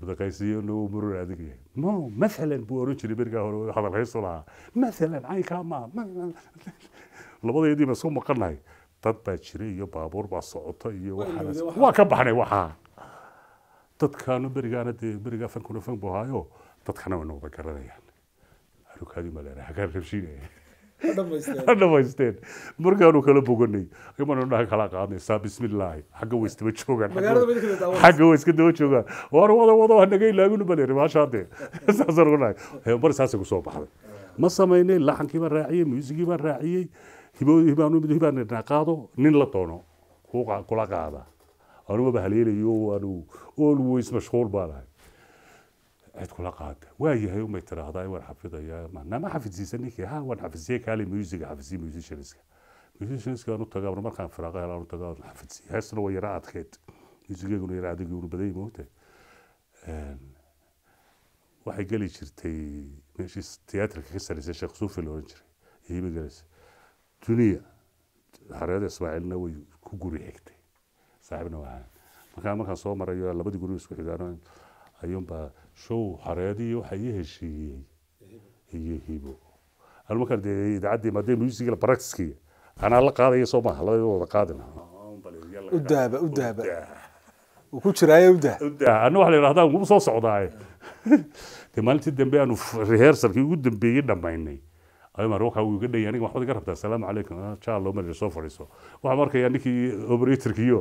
abdaqaysiyo noo maror adig yahay no maalan buu oran jiray berigaa hore hadal haysto lahaa maalan caynkaa maa labadeedii ma dad baa jira iyo baabuur baa socota iyo waa ka baxnay waxaa dadkaanu berigaana dee berigaa fankuna fan buu ahaayo dadkana waa nawada garanayaan arukaadii maa leeraa rabshiinaya eh dhamaysteen markaanu kala boganay imanadhaa kala qaadnaysaa bismillaahi xagga way isdaba joogaan xagga way iska daba joogaan waanu wada wado hanaga ilaaginu bale rimaasha dee saasaan ognahay mar saasay kusoo baxday ma samaynay laxankii baan raaciyey muusigii baan raaciyey hibaan qaado nin la doono kula qaada anuma bahaleelayo waanu always mashquul baan ahay aad kula qaada waa yahay umay tiraahdaa waan xafidayaa maanama xafidsiisa ninkii ha waan xafidsiya kaale musiga xafidsiya musicianska musicianska aan u tagaa markaan firaaqa hela aan u aan xafidsiya heestana waa yara adkeed musigeeguna yara adag una baday moogta waxay geli jirtay meeshii tiyaatarka ka sarreysay sheekh suufi la jiray iyima gelaysa duniya xareeda ismaaciilna way ku guri xigtay saaxiibna waxaan markaa markaan soo marayo labadii guri isku xigaan ayuunbaa show xareedii waxa heshiiyey iyo hibo an markaan dee maadee musical baraxkii anaa la qaadaya soo maaha labada wada qaadin udaaba udaaba uu ku jiraaye udaa udaa anna waxa la yidhahdaa ugu soo socdaaye *laughs* dee maalintii dambe aanu rehearsalkii ugu dambeeyey dhammaynay ayuumar waxa aniga waxbaad iga rabtaa assalaamu calaykum jaa loo maliyo soo fadhiiso waxaan arkayaa ninkii operatorkiyo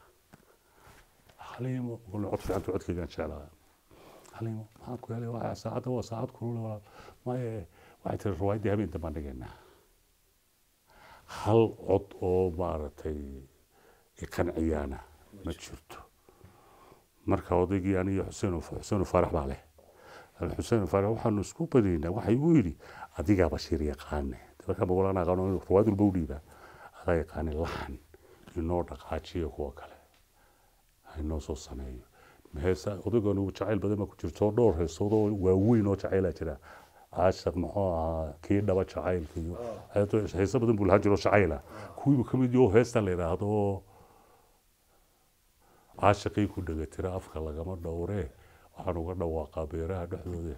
halimo cod fiican codkeygaan jeclaa halimo maxaan ku helay waa saacadda waa saacad kulule walaal maye waxay tiri riwaayadii habeen dambaan dhigaynaa hal cod oo maaragtay ikanciyaana ma jirto marka odaygii aniyo xuseen xuseen faarax baa leh xuseen faarax waxaanu isku badaynaa waxaa igu yidhi adigaa bashiir yaqaane markaa mogolaan aqaano riwaayad walba adaa yaqaane laxan inoo dhaqaajiya kuwa kale hanoo soo sameeyo mhee odaygan ugu jacayl badan baa ku jirto dhowr heesoodoo waaweyn oo jacaylaa jira aashar muxuu ahaa kii dhaba jacaylka iyo heeso badan buu lahaan jiro jacayla kuwiiba kamid oo ah. heesta la yidhaahdo caashaqii ku dhegatira afka lagama dhowre waxaan uga dhawaaqaa beeraha dhexdooda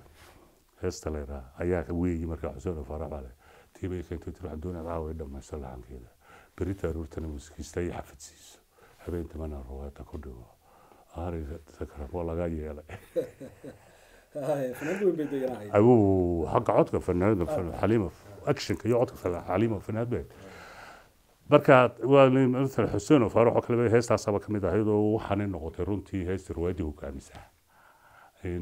heesta la yidhaha ayaa weeyi markaa xuseen faraxale tiibay keentay tir waxaan doonaya caawa ay dhamayso laxankeeda berita aruurtana musikiista iyo habeenta mana ruwaata ku dhigo aariga sakarafo codka actionka iyo codka xaliima fanaanad bay marka waa xuseen oo faaruq oo kale heestaasaba ka ahayd oo waxaanay noqotay runtii heesta riwaayadii hogaamisa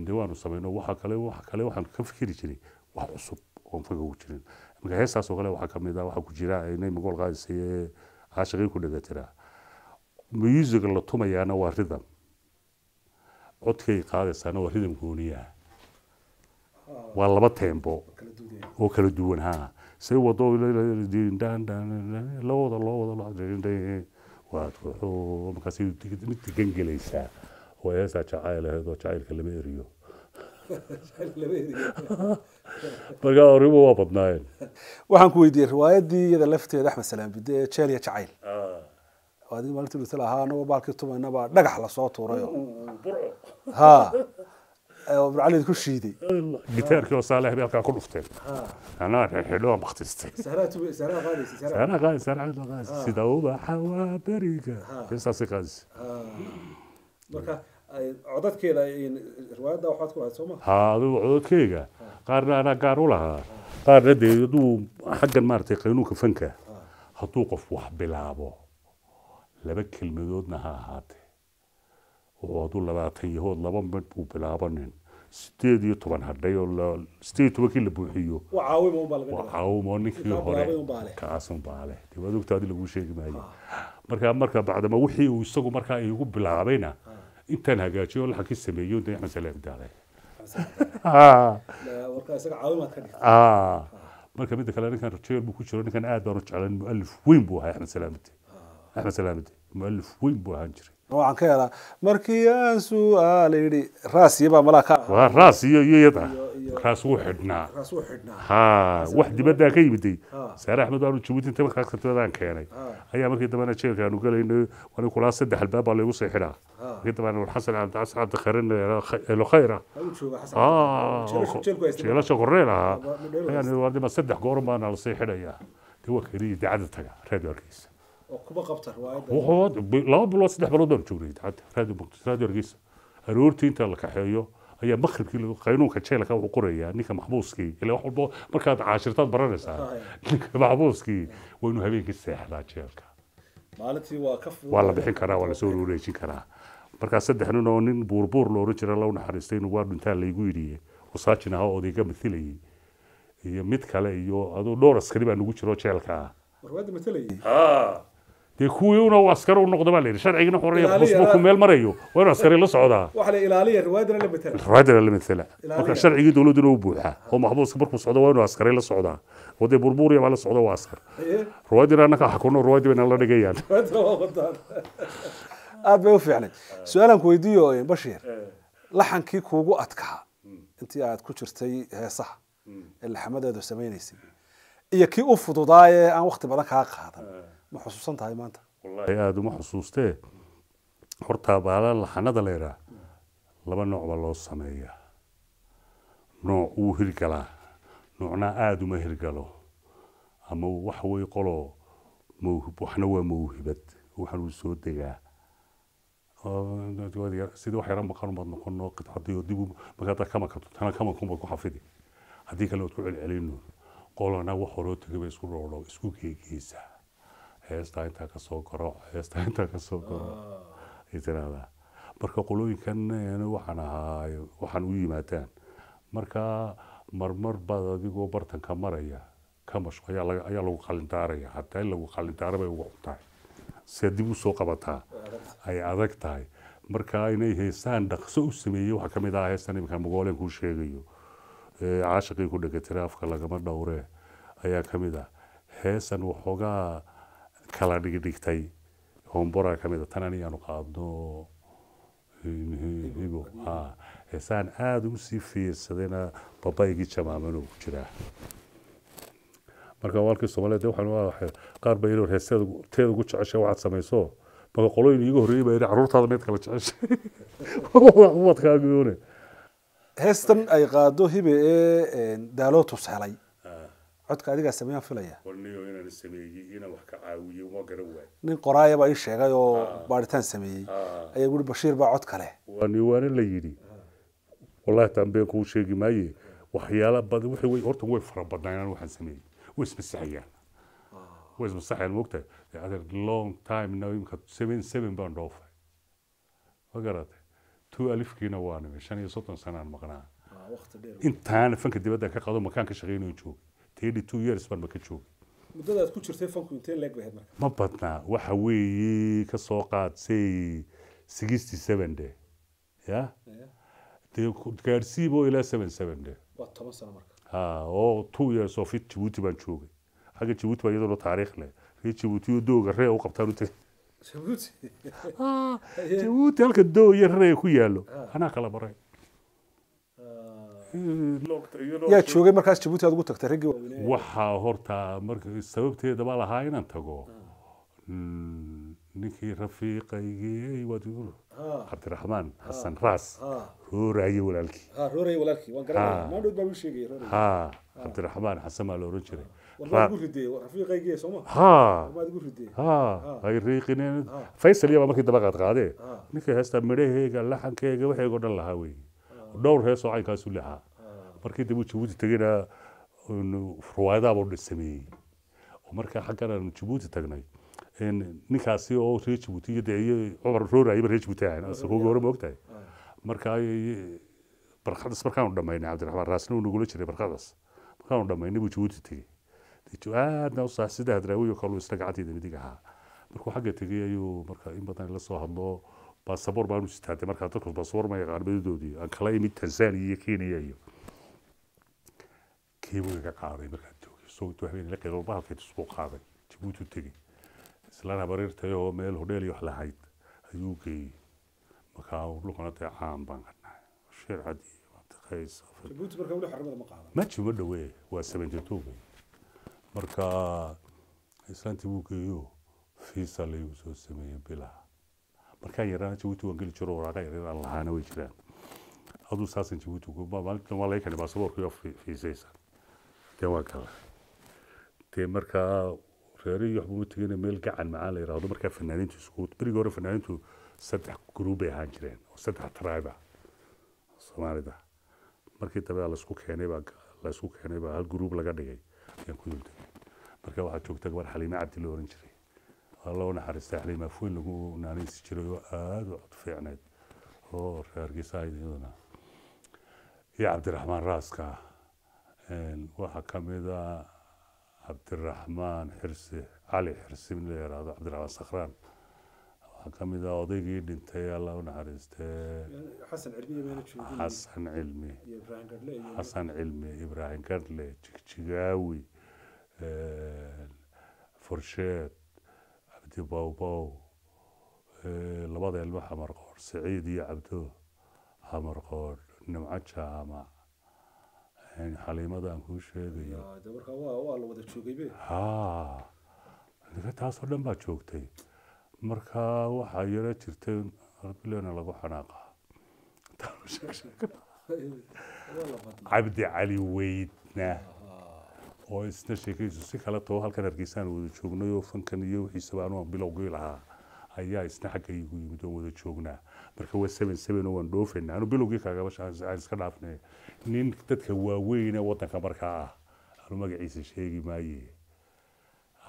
dee waanu samayno waxa kale waxa kale waxaan ka fikiri jiray wax cusub oon faga ugu jirin marka heestaas oo kale waxaa kamid ah waxaa ku jira inay mogool qaadisay ee ku dhegatiraa musiga la tumayaana waa ridam codkay qaadaysaana waa ridam gooniyaha waa laba teembo oo kala duwan ha say wado lawada loo wada markaas degan gelaysaa oo heesaa jacayl ahayd oo jacaylka lama eriyo *laughs* markaa arrimo waa badnaayeen waxaan ku weydiiyey riwaayaddii lafteeda axmed salaam ee jeel iyo jacayl ah adig maalinti matal ahaa anagoo baalkii tumaynabaa dhagax lasoo tuuray ha burcalid ku shiiday gitaarkii oo saalax bay halkaa ku dhufteen anaa xidhoo baktistay saraa qaadis saraa qaadis sida ubaxa waa beriga heestaasi qaadis marka codadkeeda riwaayadda waxaad ku lahayd sooma ha adigu codadkeyga qaarna anaa gaar u lahaa qaarna dee hadduu xaggan maaragtay qaynuunka fanka hadduu qof wax bilaabo laba kelmadoodna ha ahaatee oo aduu labaatan laba midh buu bilaabanin sideed iyo toban hadhay sideed iyo tobankii la buuxiyo caawimo ninkii hore kaasun baale dee waad sheegi maayo markaa marka bacdama wixii uu isagu markaa igu bilaabayna intaan hagaajiyo laxankii sameeyo dee axmed marka midda kale ninkan rajeel buu ku jiro ninkan aad baan u jeclan mualif weyn buu ahaa axmed salaamate axmed mualif weyn buu ahaan jiray waxaan ka helaa markii aan su-aal yidhi raas iyo baa ka waa raas iyo iyo raas wuu xidhnaa ha wax dibaddaa ka yimiday saare axmed waanu jabuuti inta keenay ayaa markii dambena jeelka aanu gelaynay waana kulaa saddex albaab baa laigu sii markii dambena war xasan cabdicas cabdi elo khayr ah jeelasha ahaa ayaan waa saddex goorun baana lasii xidhayaa dee keliya idaacada taga reed warkiisa laba bilood saddex bilood baan joognay imtixaanka radio aroortii intaa la kaxeeyo ayaa maqribkii qaynuunka jeelka wuxuu qorayaa ninka maxbuuskii ila wax walba markaad caashirtaad baranaysaa ninka maxbuuskii waa inuu habeenkii seexdaa jeelka waa la bixin karaa waa lasoo wareejin karaa markaa saddex nin oo nin buurbuur looran jira lau naxariistay inuu waa dhintaa laygu yidhiye wasaajin ahaa odayga mathilayay iyo mid kale iyo aduu dhooras kali baa nagu jiro jeelka ah dee kuwii askar u noqda baa la yidhi sharcigina xuraya qusboku meel marayo waa inuu askari la socdaa marka sharcigii dowladduna u buuxaa oo maxbuuska markuu socdo waa inuu askari la socdaa wadee burburiya baa la socda waa askar riwaayadina annaka xakuno riwaayadii bayna la dhigayaan *laughs* aad bay u fiicnay su-aalan ku weydiiyo bashir hmm. laxankii kuugu adkaa intii aad ku jirtay heesaha hmm. ee laxamadeedu samaynaysay iyo kii u fududaa aan wakti badan kaa qaadan ma xusuusan tahay maanta wallahi aada uma xusuustee hortaa baala laxanada leeraa laba noocba loo sameeyaa nooc wuu hirgalaa noocnaa aada uma hirgalo ama waxa weye qoloo mawhib waxna waa mawhibad waxan uu soo degaa sida wax yara maqan baad noqono qidxadii dib markaad kamakanto tana kamanku baad ku xafidi haddii kale waad ku celcelino qolana wax horoo tegay isku dhoodho isku geegeysaa heesta intaa kasoo koro heesta intaa kasoo koro ah. tiraahdaa marka qolooyinkan waxaan ahaay waxaan u yimaadaan marka marmar baad adigoo bartanka maraya kamash ayaa lagu qalindaaraya hataa in lagu qalindaara bay uga cuntahay see dib usoo qabataa ay adag tahay marka inay heestaan dhaqso u sameeyey waxaa kamid ah heestan iminka magooleen kuu sheegayo caashiqii ku dhegatiray afka lagama dhowree ayaa kamid ah heesan waxoogaa kala dhigdhigtay hombora kamida tanan iyaanu qaadno saan aada ugu sii fiirsadayna babaygii jamaamanuu ku jiraa marka walkii soomaaliyed waxaan qaar ba inuu heesteeda teeda ugu jeceshay waxaad samayso marka qolooyin iiga horreeyay baa inay carruurtaada mid kala jeceshay ubadkaagiyuune *laughs* heestan ay qaado hibe ee daalootus helay codka adigaa sameeyaan filaya nin qoraaya baa ii sheegay oo ah. baaritaan sameeyey ayaa ah. guri bashiir baa cod kale waana la yidhi wallahi taan kuu sheegi maaye waxyaala badan waxa horta way fara badnaa waxaan sameeyey way ismasaxayaan ah. way ismasaxayaan mogtahay long time now imka seven seven baan dhoofay ma garatay two alifkiina waa shan iyo soddon sanaan maqnaa intaana fanka dibadda ka qado makaan ka shaqeynayo joogay ma badnaa waxa weeye ka soo qaadsay de ya dee ilaa de oo two years of it jibuuti baan joogay xagga jibuuti baa iyadoo taariikh leh ree jibuuti oo dooga ree u qabtaan u tegay jibuuti halka doo iyo ree ku yaallo anaa kala maray yaa joogay markaas jabuuti aad ugu tagtay raggii waxaa horta marka sababteeda lahaa inaan tago ninkii rafiiqaygii waad cabdiraxmaan xasan raas rooraye walaalkii ha cabdiraxmaan xasan maa la oran jiray faysal iyabaa markii dabaqaad qaadee ninkii heesta midhaheega laxankeega waxeega dhan lahaa weeye dhowr heesoo caynkaasu leexaa markii dambe jabuuti tegayna ruwaayadaaboo sameeyey oo markaa xaggan aan jabuuti tagnay ninkaasi oo reer jabuuti cumar roorayaba reer jabuuti ahayn sagoogi hore ma ogtahay markaa barqadas markaanu dhammaynay cabdiraxmaan raasna uu nagula jiray barqadas markaanu dhammaynay buu jabuuti tegey aadna usaa sida hadraawiyo kaluu isna gacanteeda midig ahaa markuu xagga tegey ayuu marka in badan la hadlo basaboor baan usitaade markaa dadku basaboor ma yaqaan badadoodii aan kala imid tanzania iyo kenya iyo kewigaga qaaday markaan joogay soo intuu habeen la qeedo bahalkeed isku qaaday jabuuti tegey islaan habariirtay oo meel hodheel iyo wax lahayd ayuu geeyey markaa dhulkana dee caan baan qadnahay sheer cadi ma jima dhawe waa sebenteto markaa islaantii wuu geeyo fiisa layuu soo sameeyey bilaha markaa yaraa jabuuti waan geli jiro waraaqa yaryaraan lahaana way jiraan aduu saasan jabuuti maalintan waa laga keenay baasaboorka yaa fiisaysa dee waan gala dee markaa reerihi waxbuma tegina meel gacan macaan la yidhaahdo markaa fanaaniintu isku berigii hore fanaaniintu saddex guruub bay ahaan jireen oo saddex taraayiba soomaalida markii dambe laisku keenay baa laisku keenay baa hal guruub laga dhigay ayaan ku dul tegay marka waxaa joogta gabar xaliime cabdi oran jiray loo naxariistay xalii maafuweyn lagu naanaysi jiray oo aada u cod fiicneed oo reergiisahayd iyaduna iyo cabdiraxmaan raaska waxaa ka mid a ah cabdiraxmaan xirsi cali xirsi in la yaraahdo cabdiraxmaan sakhraan waxaa ka mid a ah odaygii dhintay alla u naxariistee xasan cilmi xasan cilmi ibraahim gardle jigjigaawi fursheed jabati bowbow eh, labada ilmo xamar qoor saciid iyo cabdo xamar nimco jaamac xaliimadaan kuu sheegayo ha taasoo dhan baa joogtay marka waxaa yaro jirtay bilena lagu xanaaqa *laughs* cabdi cali weydna oo isna sheekayso si kale too halkan hargeysaan wada joognay oo fankan iyo wixiisaba anuu bilowgii lahaa ayaa isna xagga igu yimid oon wada joognaa marka waa seven seven oo waan dhoofaynaa anu bilowgii kaagaba iska dhaafnay nin dadka waaweyn waddanka markaa ah anu magaciisa sheegi maaye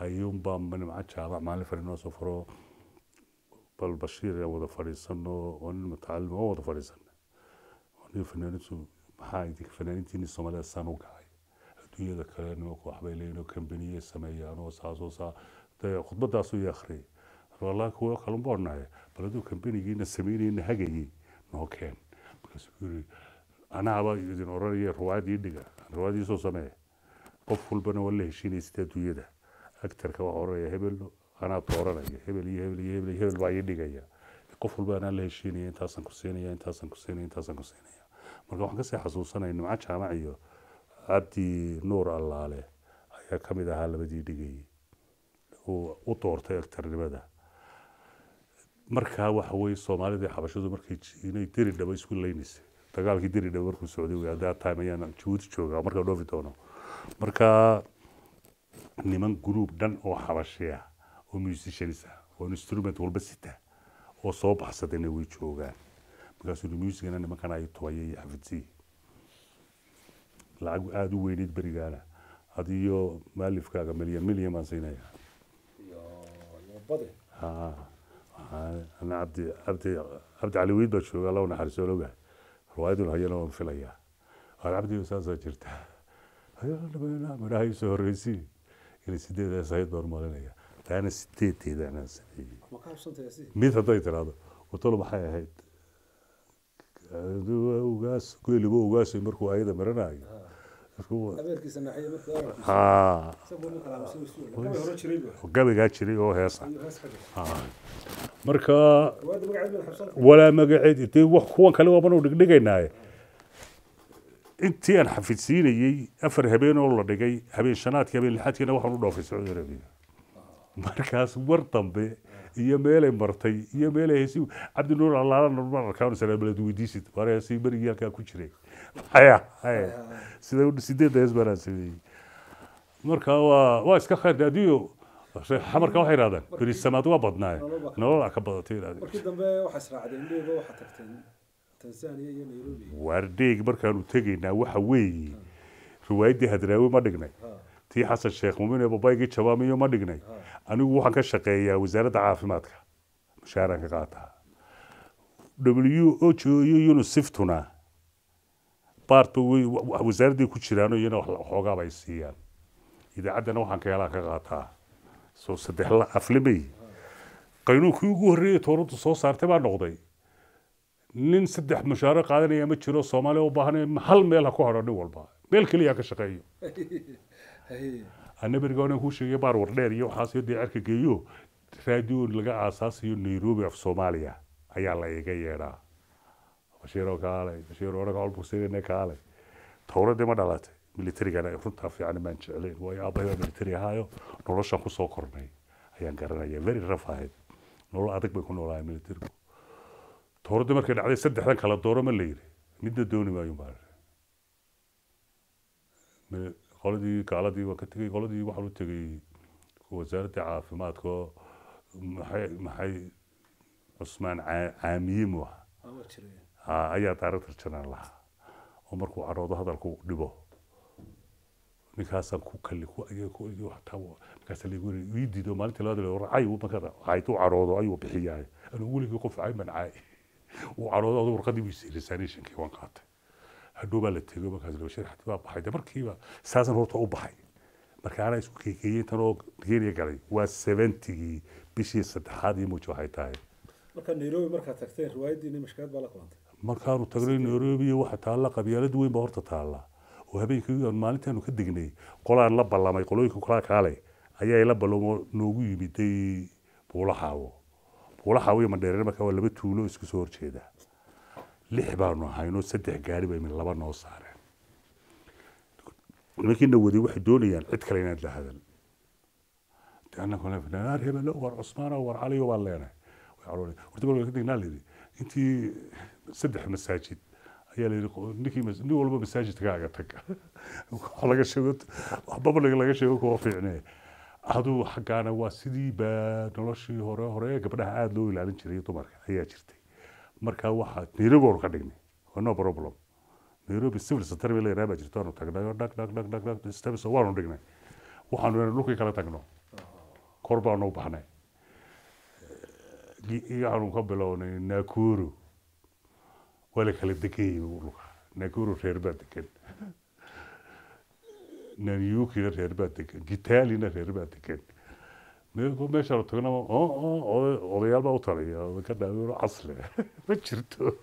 ayuunbaa nimco jaaba maalin fari noo soo faro bal bashiir wada fadhiisano oo nin mutacallim oo wada fadhiisana oo nin fanaaniintu maxaa idinka fanaaniintiini soomaalida saan u gacay adduunyada kale waxbay leeyiinoo kambaniyay sameeyaan oo saasoo saa dee khudbadaasuu i akhriyay walaa kuwa kalun bal aduu kambanigiina samaynayna hagayay noo keen markaasuu yiri anaaba idin oranaya riwaayadii dhiga riwaayadii soo qof walbana waa la heshiinaysid adduunyada actarka waa oranaya hebel anaa tooranaya hebel iyo hebel iyo hebel hebel baa ii dhigaya qof walba anaa la heshiinaya intaasaan ku siinaya intaasaan ku siinaya intaasaan ku siinaya marka waxaan kasii xasuusanaya nimca jaamac iyo cabdi nuur allaale ayaa kamid ahaa labadii dhigay uu u doortay egtarnimada markaa waxa weye soomaalidii xabashadu markay inay diridhaba isku leynaysay dagaalkii diridhaba markuu socday wey hadda time ayaan jabuuti joogaa markaa dhoofi doono markaa niman gruub dhan oo xabashiya ah, oo musicians ah oo instrument walba sita oo soo baxsadayna way joogaan markaasuu musiana nimankan ay tubaye xafidsiyi lacag aada u weynid berigaana adiyo maalifkaaga milyan milyan baan siinaya ana cabdi cabdi cabdi caliwiid baa jooga allaw naxariisoo oga riwaayadun hayana waan filayaa waad cabdi saasaa jirtaa midhahayso horreysi inay sideedaas hayd baan umalinaya taana sideedeeda sameeyey mid hadday tiraahdo watalo maxay ahayd ugaas geelibo ugaasay markuu ayada maranayo gabaygaa jiray oo heesa marka walaa magaceed intay kuwan kale waabanu dhigdhigaynaaye intii aan xafidsiinayey afar habeen oo la dhigay habeen shanaadkii habeen lixaadkiina waxaan u dhoofay sacuudi arabiya markaas war dambe iyo meelay martay iyo meelay hesi cabdinuur allaalana mar arkaan salaam weydiisid waar heesii berigii ku jiray sideedasbaaansameyey marka waa waa iska khayr adiyo xamarka waxay ihahdaan berisamaad waa badnaaye nolola ka badatay waar markaanu tegaynaa waxa weeye riwaayaddii hadraawi ma dhignay tii xasan sheekh mumin ee babaygii jawaamiyo ma dhignay ah. anigu waxaan ka shaqeeyaa wasaaradda caafimaadka mushaaran ka qaataa w o iyo yuniseftuna baartba wasaaradday ku jiraano iyana waxoogaaba siiyaan idaacaddana waxaan kaelaa ka qaataa soo saddex aflimay qaynuunkii ugu horreeyey tooradu soo saartay baa noqday nin saddex mushaaro qaadanaya ma jiro soomaaliya u baahan hal meel ha ku hadho nin walba meel keliya ka shaqeeyo anaberigan kuu sheegay baar wardheer iyo waxaasyo dee cerka geeyo raadiyo laga aasaasiyo nairobi af soomaaliya ayaa la iga yeedhaa bashiiroo kaale bashiir odhan hawl buu siinayna kaale dhalatay militarigana runtaa e fiican maan jeclayn waayo aabbahaydaa militari ahaayo noloshan kusoo kornay ayaan garanaya e very rough nolol adag bay ku noolaayen militarigu towradii markay dhacday saddexdan kala dooro ma la yidhi midna dooni maayo baa qoladii gaaladii waa ka tegay qoladii waxaan u tegay wasaaradda caafimaadka maxay maxay cusmaan caamiyimu ah ayaa director general lahaa oo markuu cadhoodo hadalku dhibo ninkaasaan ku kali diido maalintii labada racay makada haytu cadhoodo ayuu bixiyaa anuu weligii qof ay mancay uu cadhoodo adigu warqadii buu resignationkii waan qaatay hadhow la tegay markaas laba baa baxay de markiiba saasan horta u baxay marka anaa isku keekeeyey tanoo kenya galay waa seventigii bishii saddexaad iyo muuj waxay tahay marka nairobi markaad tagteen riwaayaddiini mashkaad baa la kulantay markaanu tagnay nairobi iyo waxa taalla qabyaalad weyn baa horta taalla oo habeenkii maalintaanu ka degnay qolaan la ballamay qolooyinka kolaa kaale ayaa la ballamo noogu yimid buulaxaawo buulaxaawo iyo mandheerere markaa waa laba tuulo isku soo horjeeda lix baanu ahaynoo saddex gaari baa imid laba noo saareen nimankiina waday waxay doonayaan cid kale inaad la hadal annaku hebel war cusmaan war cali baan leenahay horta markaa ka degnaa la yidhi intii saddex masaajid ayaa la ninkii nin walba masaajidkaaga tag laga sheego waxbaba laga sheego kuma fiicne aduu xaggaana waa sidiiba noloshii hore hore gabdhaha aada loo ilaalin jiray dumarka ayaa jirtay marka waxaa nairobi oon ka dhignay waa no problem nairobi civil center bay leedahay baa jirta waanu tagnay oo dhag dhag dhag dhag dhag waanu dhignay waxaanu dhulkii kala tagno kor baanu baxnay waxaanu ka bilownay nakuru waa la kala degan yihi nakuru reer baa degan nanyukina reer baa degan gitalina reer baa degan meeshaanu tagna odayaal baa u taliya ka dhaaween casli ma jirto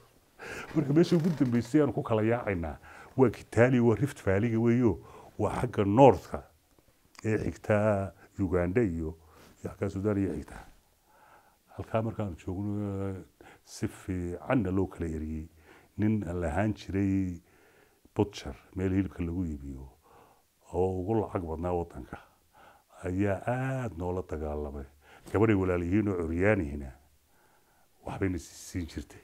marka meesha ugu dambeysay aan ku kala yaacaynaa waa kitali waa rift valiga weeyo waa xagga northka ee xigtaa uganda iyo xaggaa sudan iyo xigtaa halkaa markaanu joogno si fiicanna loo kala eriyey nin aan lahaan jiray butjer meel hilibka lagu iibiyo oo ugu lacag badnaa wadanka ayaa aada noola dagaalamay gabadhay walaalyihiin oo curyaanihina waxbayna siin jirtay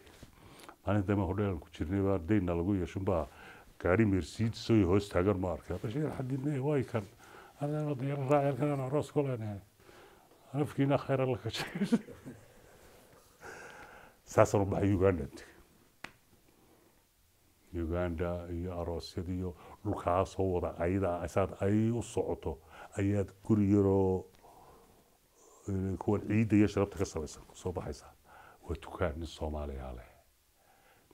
maalinta dama hodheelan ku jirnay baa daynna lagu yeeshunbaa gaari mercedes oo hoos taagan ma arkay bashir xadidne way kan adaa raacalkan aroos kulenahay afkiina khayra la kashay *laughs* saasaan u baxay uganda uganda iyo aroosyada iyo dhulkaa wada ayada saad ay u socoto ayaad guri yaroo kuwan ciidda iyo sharabta ka sabaysan kusoo baxaysaa waa dukaan nin soomaaliyaa leh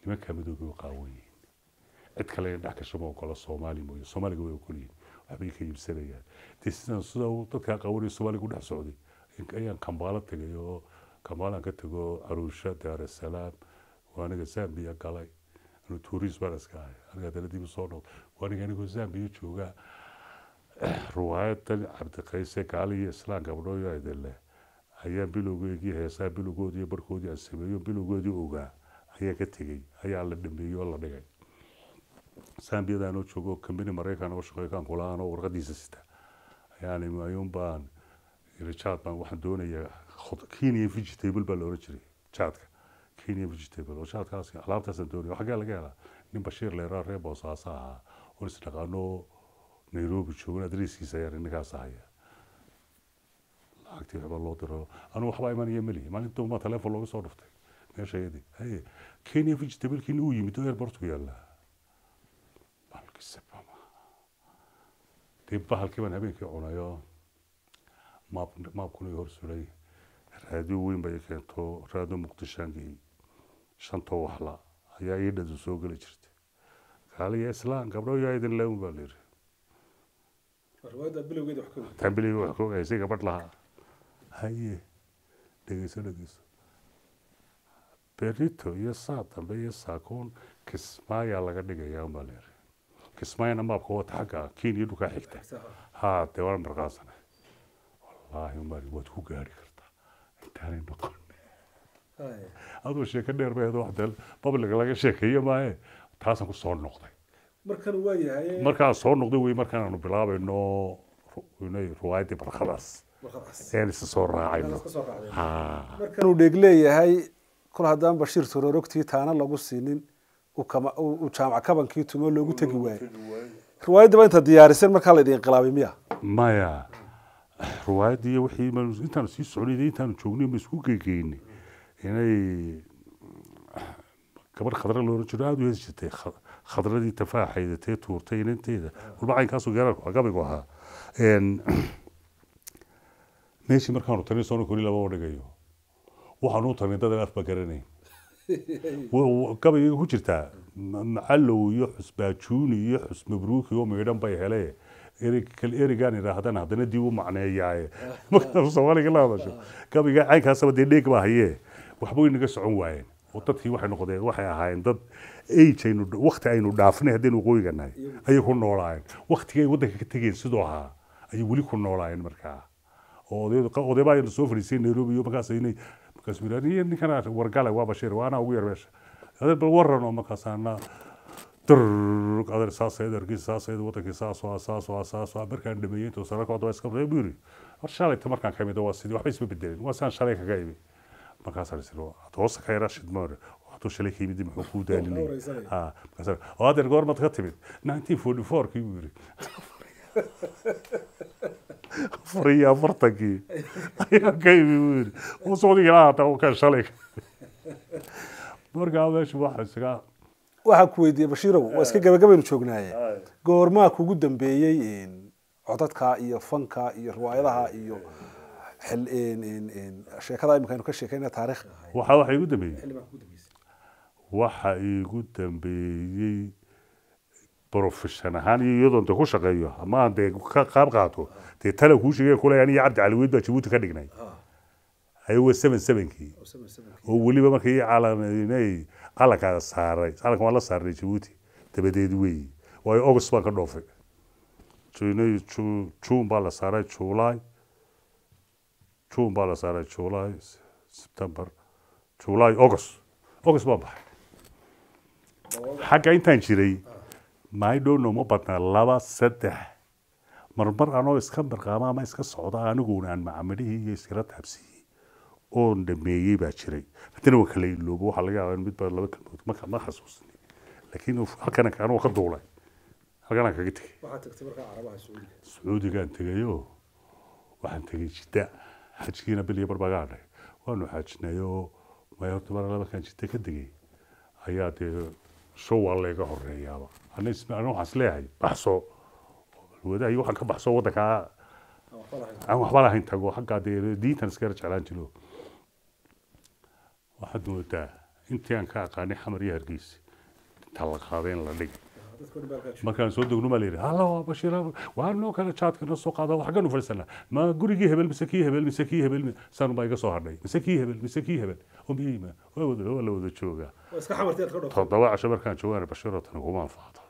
nimankaa madoobi u qaawan cid kale in dhex gasho ma ogola soomaali mooye soomaaliga way ogolyihin waxbay ka iibsanayaan dee sidaan sidaa dadkaa qaawanaya soomaaliga u dhex socday ayaan kambaalo tagay oo kamaalaan ka tago aruusha daarasalaam waa aniga zambia galay anu tuuris baan ahay anigaa daladiibu soo nool waa aniga anigoo zambiya joogaa ruwaayadan cabdiqayse gaali iyo islaan gabdhooyo idinleh ayaan bilowgeedii heesaa bilowgoodii barkoodii aan sameeyo bilowgoodii ogaa ayaan ka tegey ayaa la dhameeyey oo la dhigay zambiyadaanoo joogo kambani maraykan uga shaqeeyo kan kula oo warqadiisa sita ayaan ayuun baan irijaad baan waxaan doonayaa kenya vegetable baa loohan jiray jaadka kenya vegetable oo jaadkaas alaabtaasaan doonaya xaggee laga helaa nin bashiir leeraa ree ahaa oo isdhaqaano nairobi joogan adreyskiisa ayaa ninkaas ahaya lacagtii waxbaa loo diro anugu waxbaa imanaya melihi maalin dambaa teleefon looga soo dhuftay meesha yadii haye kenya vegetablekii uu yimid oo airport ku yaalla balkisabama dee bahalkii baan habeenkii cunayo maab maabkuna hor sulay raadiyo weyn bay keento raadiyo muqdishaanki shantoo waxla ayaa iidhadu soo geli jirta kaaliya islaan gabdho yaa idin leewn baa layidhi hataan gabadh lahaa haye dhegeyso dhegeyso berito iyo saa dambe iyo saakoon kismaayaa laga dhigayaa baa layidhi kismaayana maabka wata xagga kiin iyo dhulkaa xigta haa dee waan marqaansanay wallaahi umari waad ku gaari karta waxtaanay noqon aduo sheeko dheer ba waxda public laga sheekeeyo maaye taasaan kusoo noqday markaan soo noqday wey markaanaanu bilaabayno ruwaayadii barqadaas een isa soo raacayno markanuu dheeg leeyahay kol haddaan bashiir turoor ogtii taana lagu siinin uu jaamac kabankii tumo loogu tegi waaye riwaayadda ba inta diyaariseen markaa la idin miya maya ruwaayadii wintaanu sii socnay intaanu joognay ma isku gegeynay inay gabar khadra looran jiro aada u heesi jirtay khadradii tafaaxayda tee tuurtay inanteeda walba caynkaasu geeraalku ahaa *clears throat* meeshii markaanu tani soo kori laba odhigayo waxaanu tanay dad aan afba garanayn *laughs* gabayga ku jirtaa macallow iyo xusbaajuuni iyo xusmabruuki oo maydhan bay hele kal erigaan idhaahdana haddana dib u macneeyaaye *laughs* markaanu soomaaliga la hadasho gabiga caynkaasaba dee dheeg baa hayee waxbay naga socon waayeen oo dadkii waxay noqdeen waxay ahaayeen dad aynu wakti aynu dhaafnay haddaynu waqooyiga nahay ayay ku noolaayeen waktigay waddanka ka tegeen sidoo ahaa ayay weli ku noolaayeen markaa oo odeybaa aynu soo fadhiisay nairobi iyo markaas inay markaas ninkan wargale waa bashiir waa anaa ugu yar meesha bal waran oo markaas anaa adee saas ahayd arkiis saas ahayd wadankii saas o saas *laughs* *laughs* o saas o markaan dhameeyey intuu sararka wadda iska buu yiri war shalayta markaan ka imid waa sidii waxba isma bedelin waa saan shalay kaga imid markaasaan isir hoosta ka yaraa shidmaare waxtuu shalay ka imid muxuu kuu daalinaya oo adeer goormad ka timid nineteen forty four kii buu yiri afar iyo afartankii ayaan ka imid buu yiri uusodigilaha hataa kan shalay markaa meeshu waxaa isaga waxaa ku weydiiyey bashiirow waa iska eh. gabagabaynu joognaaye eh. goormaa kugu dambeeyey codadka iyo fanka iyo riwaayadaha eh. iyo sheekada imika ka sheekayna taarikh waxa waxa igu dambeeyey waxa iigu dambeeyey profession ahaan iyo iyadoon de ku shaqeeyo ama dee ka qaab qaato dee tala kuu sheegay kule aniyo cabdi caliweyd baa jabuuti ka dhignay ah. ayago seven sevenkii oh, oo weliba markii calaamaynay calankaa saaray calanka waan la saarnay jabuuti dabadeed weyi waayo august baan ka dhoofay june baa la saaray july june baa la saaray july september july august august baan baxay xagga intaan jiray maidono ma badnaa laba saddex marmar anoo iska marqaama ama iska socda aniguna aan macamidhihii iyo iskala taabsiiye oon dhameeyey baa jiray haddana waa kala iloobo waxaa laga yaabaa ah in mid laba kalmood markaa ma xasuusin laakiin halkana kaanu ka duulay halkana kaga tegay sacuudigaan tegayoo waxaan tegay jidda xajkiina bil iyo bar baaga adhay waanu xaajinay oo jidda ka tegay ayaa dee showaa layga horeeyaaba ana waxaas leeyahay baxso wadahay waxaan ka baxso wadankaa aan waxba lahayn tago xaggaa dee diintan iskara jeclaan jiro waxaad moodaa intii aan ka aqaanay xamar hargeysa intaa la la dhig markaan soo degno maa la yidhi halla bashir waxaan noo jaadkana soo qaadaa wax ka nufalsanaa ma gurigii hebel mise kii hebel mise kii hebel saan baa iga soo hadhay mise kii hebel mise kii hebel oo waa wada waa la wada joogaa toddoba casho markaan joogaan bashiroo tani kuma anfaado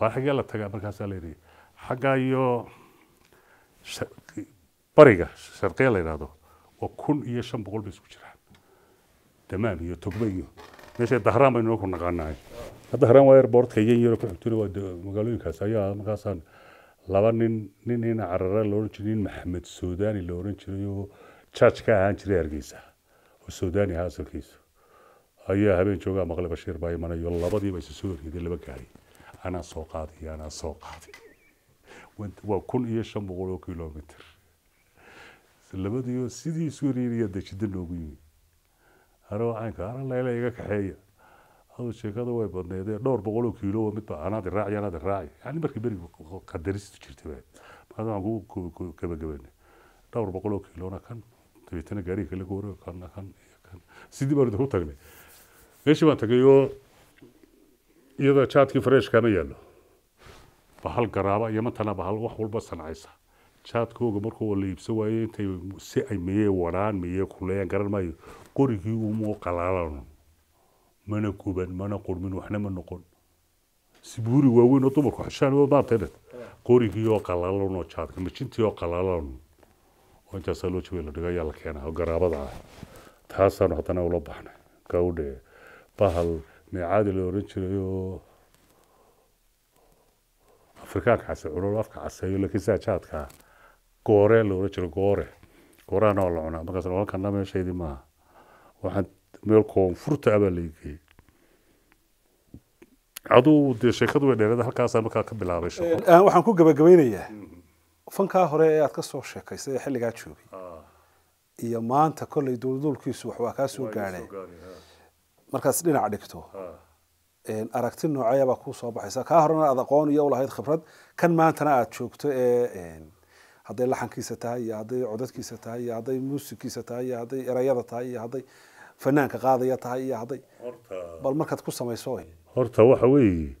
waa xaggee la tagaa markaasaa la yidhi xaggaa bariga sharqiya la yidhaahdo waa kun iyo shan boqol bay isku jiraan tamaam iyo togba iyo meesha dahraan baynu ku naqaanahay hadda haraan waa airportka yan yaro ku waa magaalooyinkaas ayaa markaasaan laba nin nin nin carara la jiray nin maxamed suudani la oran jiray oo judge ka ahaan jiray hargeysa oo suudani ahaa asalkiisu ayaa habeen joogaa maqle bashiir baa imanayo labadiiba isa soo horjeeday laba gaari anaa soo qaadaya anaa soo qaaday waa kun iyo shan boqol oo kilomitr labadiioo sidii isu horeeriyaa dajida noogu yimid hare waaanka hare leyle iga kaxeeya adu sheekada way badneedee dhowr boqoloo kiilo midba anaadi raaci anaadi raaci yani markii beriga qadaristu jirtay markaas waan ku gabagabeynay dhowr boqoloo kiilona kan dabeetana gaariga kala gooro kana kan iyo kan sidii baan idinku tagnay meeshii baan tagay oo iyada jaadkii fareshkama yaallo bahal garaaba iyo matana bahal wax walba sanacaysa jaadkooga markuu la iibsan waayo intay si ay miyee wadhaan miyee kuleeyaan garan maayo qorigii umu qalaalano mana guban mana qurmin waxna ma noqon sibuuri waaweyn oo dumarku xushaan maantay qorigii oo qalaalan oo jaadka majintii oo qalaalan oo intaasaa loo jabay la dhigo ayaa la keenaa oo garaabada ah taasaanu haddana ula baxnay gawdhe bahal meecaadi la oran jirayoo afrikaanka case cunol afka caseeyo laakiin sidaa jaadkaa gooree la oran jiro goore gooreana waa la cunaa markaas nololkana meeshaydii maaha waxaan meel koonfurta abaa ah laga geeyey aduu dee sheekadu way dheereed halkaasaan markaa ka bilaabay shaqo waxaan ku gabagabaynayaa fankaa hore ee aad ka soo sheekaysay ee xilligaa joogay ah. iyo maanta kolley duulduulkiisu wax kaa soo gaadheen markaas dhinac dhigto ah. aragti noocaya baa kuu soo baxaysa kaa horena aad aqoon iyo ulahayd khibrad kan maantana aad joogto ee hadday laxankiisa tahay iyo hadday codadkiisa tahay iyo hadday muusikkiisa tahay iyo hadday erayada tahay iyo hadday fanaanka qaadaya tahay iyo hadday bal markaad ku samayso horta waxa weeye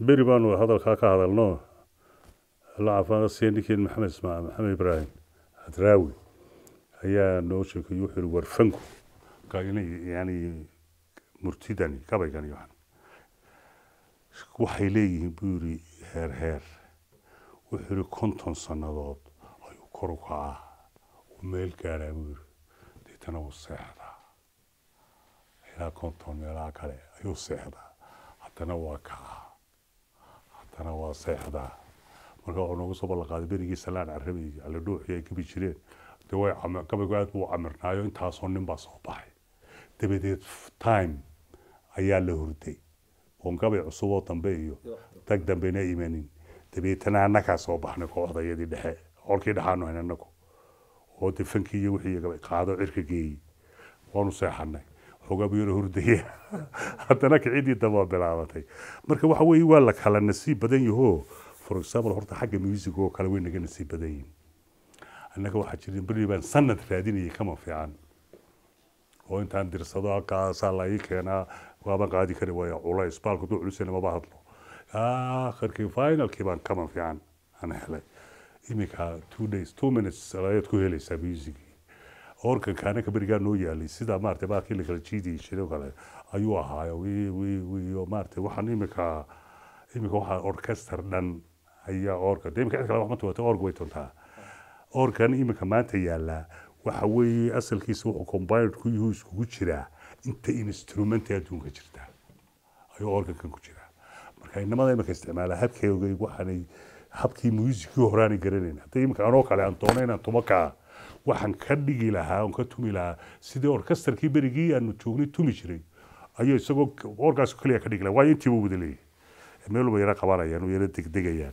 beri baanu hadalkaa ka hadalno lacafaanasiya ninkeen maxamed ismaa maxamed ibraahim hadraawi ayaa noo sheekay wuxuu yihi warfanku yani murtidani gabaygani yani waxay leeyihiin buu yihi heer heer wuxuu yihi konton sannadood ayuu kor u kacaa meel gaaraa buu yihi deetana wuu seexda ilaa konton meelaha kale ayuu seexdaa haddana waa kacaa haddana waa seexdaa marka waxuu noogu soo ballanqaaday berigii salaan carabi ala dhuuxi ay jireen de way gabaygu aad buu camirnaayo intaasoo nin baa soo baxay dabadeed time ayaa la hurday oon gabay cusuboo dambe iyo tag dambena imanin dabeetana annagaa soo baxnay kooxda iyadii dhexe colkii dhexaanu hayn annagu oo de iyo wixii gabay qaado cirka geeyey waanu seexanay xogaa buu yaro hurdaya haddana kicidii damba bilaabatay marka waxa weeye waa la kala nasiib badan yaho for example horta xagga music oo kale way naga nasiib badan yihin annaga waxaa jira berri baan sanad raadinayay kama fiican oo intaan dirsado halkaasaa la ii keenaa waaban qaadi kari waaya culays baalku duu culusayna maba hadlo akhirkii ah, finalkii baan kama fiican aan helay iminka two days two minutes ayaad ku helaysaa music organkaana kaberigaa noo yaalay sidaa maarata baalkii la kala jiidiyi o kale ayuu ahaayo maarata waxaan iminka iminka waxaa orchester dhan ayaa organ de iminka cid kale wax ma tuwata org way tuntaa organ iminka maanta yaallaa waxa weeye asalkiisa wuxuu combined ku yuhu iskugu jiraa inta instrument adduunka jirta ayuu organkan ku jiraa marka inamada iminka isticmaala habkeega waxaanay habkii muusikii horaanay garanayn hadda iminka anoo kale aan doono inaan tuba waxaan ka dhigi lahaa on ka tumi lahaa sidii orkestarkii berigii aanu joognay tumi jiray ayuu isagoo orkaas kaliya ka dhigi lahaa waayo intiiba wada leeyahay meel ba qabanayaan u yara degdegayaan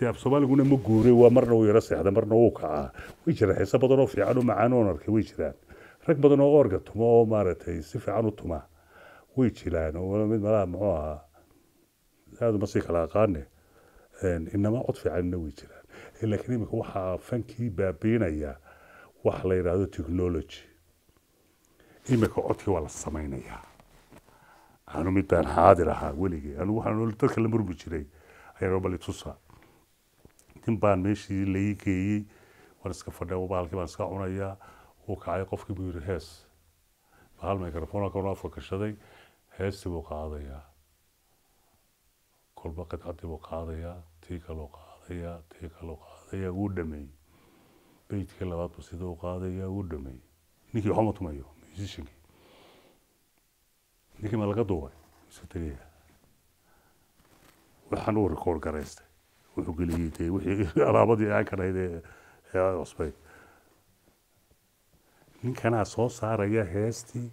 dee af soomaaliguna ma guuray waa marna uu yara seexda marna wuu kacaa way jiraan xiise badan oo fiican oo macaan oon arkay way jiraan rag badan oo orga tumo oo maaragtay si fiican u tumaa way jiraan oo mid malaha muxuu ahaa aada ma kala aqaane inama cod fiicanna way jiraan laakiin imika waxaa fankii baabiinaya waxa la yidhaahdo technology imika codkii waa la samaynayaa anu mid baan xaadir ahaa weligay anu waxaan dadka la murmi jiray ayagoo bal itusa nin baan meeshii lai geeyey waan iska fadhiya ubaalkii baan iska cunayaa wuu kacay qofkii buu yidhi hees bahal microfonakanu afka gashaday heestii buu qaadayaa kolba qidcadii buu qaadayaa tii kaluu qaadayaa tii kaluu qaadayaa wuu dhameeyey bejkii labaad ba sida u qaadaya ugu dhameeyey ninkii waxba ma tumayo musiciankii ninkii ma laga duubay iska tegaya waxaan uu record garaystay wuxuu geliyey dee wixii alaabadii aan kanayd ee cusbeyd ninkanaa soo saaraya heestii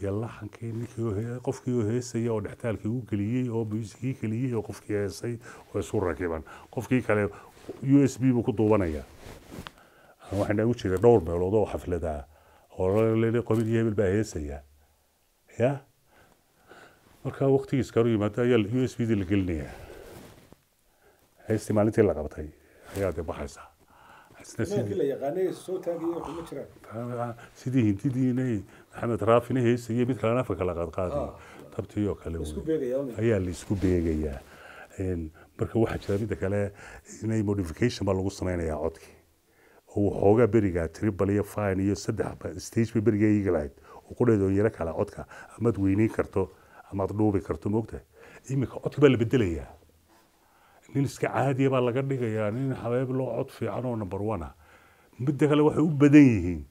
iyo laxankii ninkii qofkii oo heesaya oo dhextaalkii u geliyey oo muusikii geliyey oo qofkii heesay oo isu rakiban qofkii kale u s b buu ku duubanaya waxaan ugu jiray dhowr meelood oo xafladaa oo qobin iyo baa heesaya ya markaa waktigiis kaaru yimaado ayaa u s b la gelinaya heestii maalintii la qabtay ayaa dee baxaysaa sidii hintidiinay maxamed raafina heesayay mid kalena afka kala qaadqaadi ah. tabtii oo kale ayaa laisku beegayaa marka waxaa jira midda kale inay modification baa lagu sameynayaa codkii waxoogaa berigaa tribal iyo fine iyo saddex stage bay berigaa iigi lahayd oo ku dheedoon yaro kale codka amaad weyneyn karto amaad dhuubi karto moogtahay iminka codka baa la bedelayaa nin iska caadiya baa laga dhigayaa nin xabeeb loo cod fiican oo number one ah midda kale waxay u badan yihiin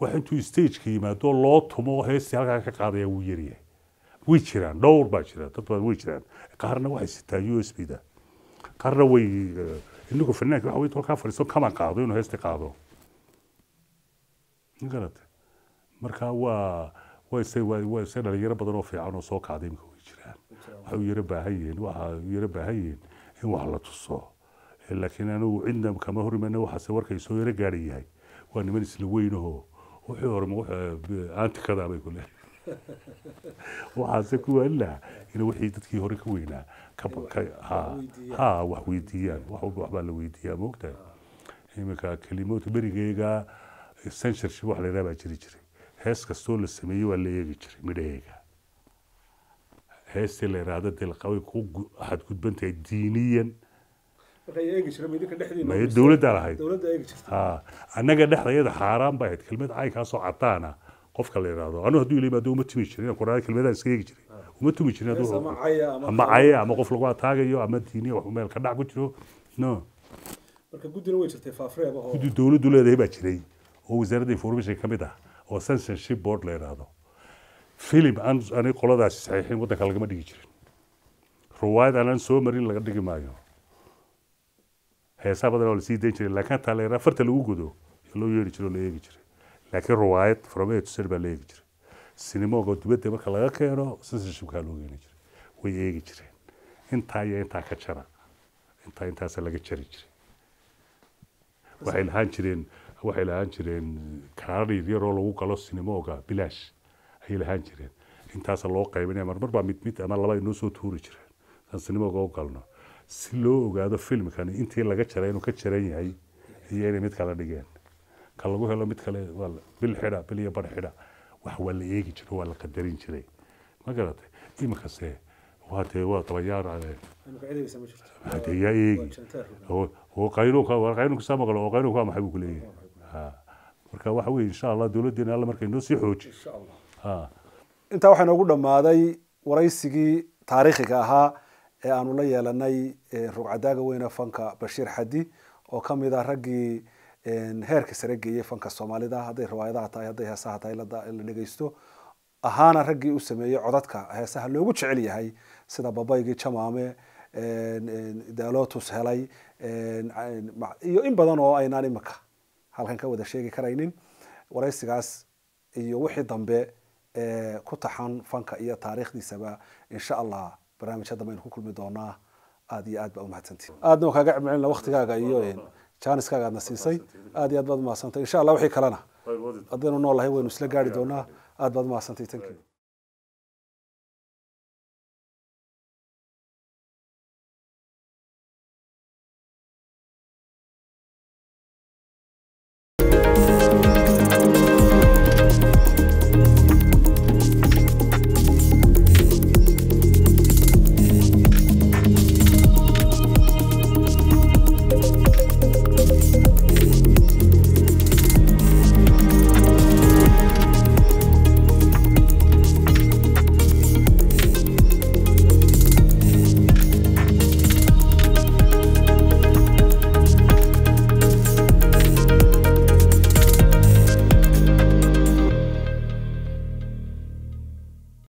wax intuu stageka yimaado loo tumo heestii halkaa ka qaadaya wuu yaryahay way jiraan dhowr baa jira dad baa way jiraan qaarna waxay sitaa u s b da qaarna way inigu fanaanki waxa wey kolkaa fadhiisto kama qaado inuu heesti qaado garate markaa waa wase dhalinyaro badan oo fiican oo soo qaada imika way jiraan waxay u yaro baahan yihiin waxa u yaro baahan yihiin in wax la tuso laakiin anigu cidna kama hormana waxaase warkay soo yaro gaadhan yahay waa niman isla weynahoo wuxuu horma antikadaabay ku leehay *laughs* waxaase ku waalinaha inuu wixii dadkii hore ka weynaa ha wax weydiiyaan waxbaa la weydiiyaa moogtahay iminka kelimoodka berigeega censorship wax la yidhaha baa jiri jiray hees kastoo la sameeyey waa la eegi jiray midhaheega heestii la yidhaahda dee laqabay ku xadgudbantahay diiniyan dowladdaa lahayd annaga dhexdayada xaaraan bay ahayd kelmad caynkaasoo cadaana qofka la yidhaahdo anu hadduu ilima hadda uma tumi jirin quraan kelmadaa iska eegi jiray ah. uma tumi jirin ama caya ama qof lagu ataagayo ama diiniya wax meel ka dhac ku jiro no guddi dowladdu leedahay baa jiray oo wasaaradda information ka mid ah oo censorship board la yidhaahdo filim aan qoladaasi saxiixin waddanka lagama dhigi jirin ruwaayad aanaan soo marin laga dhigi maayo heesaa badan oo lasii dayn jiray laakiin hataa la yidhaha farta lagu godo loo yeeri jiro la eegi jiray laakiin riwaayad fromsr baa la eegi jiray sinimoogoo dibadda marka laga keeno sisashibkaa loo geeni jiray way eegi jireen intaa iyo intaa ka jara intaa intaasa laga jari jiray waxay lahaan jireen waxay lahaan jireen kaarir yaroo lagu galo sinimooga bilaash ayay lahaan jireen intaasa loo qaybinaya marmar baa mid mid ama laba inoo soo tuuri jireen aan sinimooga u galno si loo ogaado filmkani intii laga jaray inuu ka jaran yahay iyo inay mid kala dhigeen ka lagu helo mid kale bil xidha bil iyo bar xidha wax waa la eegi jiro waa la qadarin jiray ma garatay imikase intaa waxaa inoogu dhammaaday waraysigii taariikhiga ahaa ee aanu la yeelanay rugcadaaga weyne fanka bashiir xadi oo kamid ah raggii heerka sare geeyey fanka soomaalida hadday riwaayadaha tahay hadday heesaha tahay la dhegeysto ahaana raggii u sameeyey codadka heesaha loogu jecel yahay sida babaygii jamaame dalotus helay iyo in badan oo aynaan imika halkan ka wada sheegi karaynin waraysigaas iyo wixii dambe ku taxan fanka iyo taariikhdiisaba insha allah barnaamijya ku kulmi doonaa aada iyo aad baa umahadsantihin aadna kaaga celina waktigaaga iyo janiskaaga adna siisay aad iyo aad baad umahadsantay insha allah wixii kalena haddaynu nool lahay waynu isla gaari doonaa aad baad umahadsantay you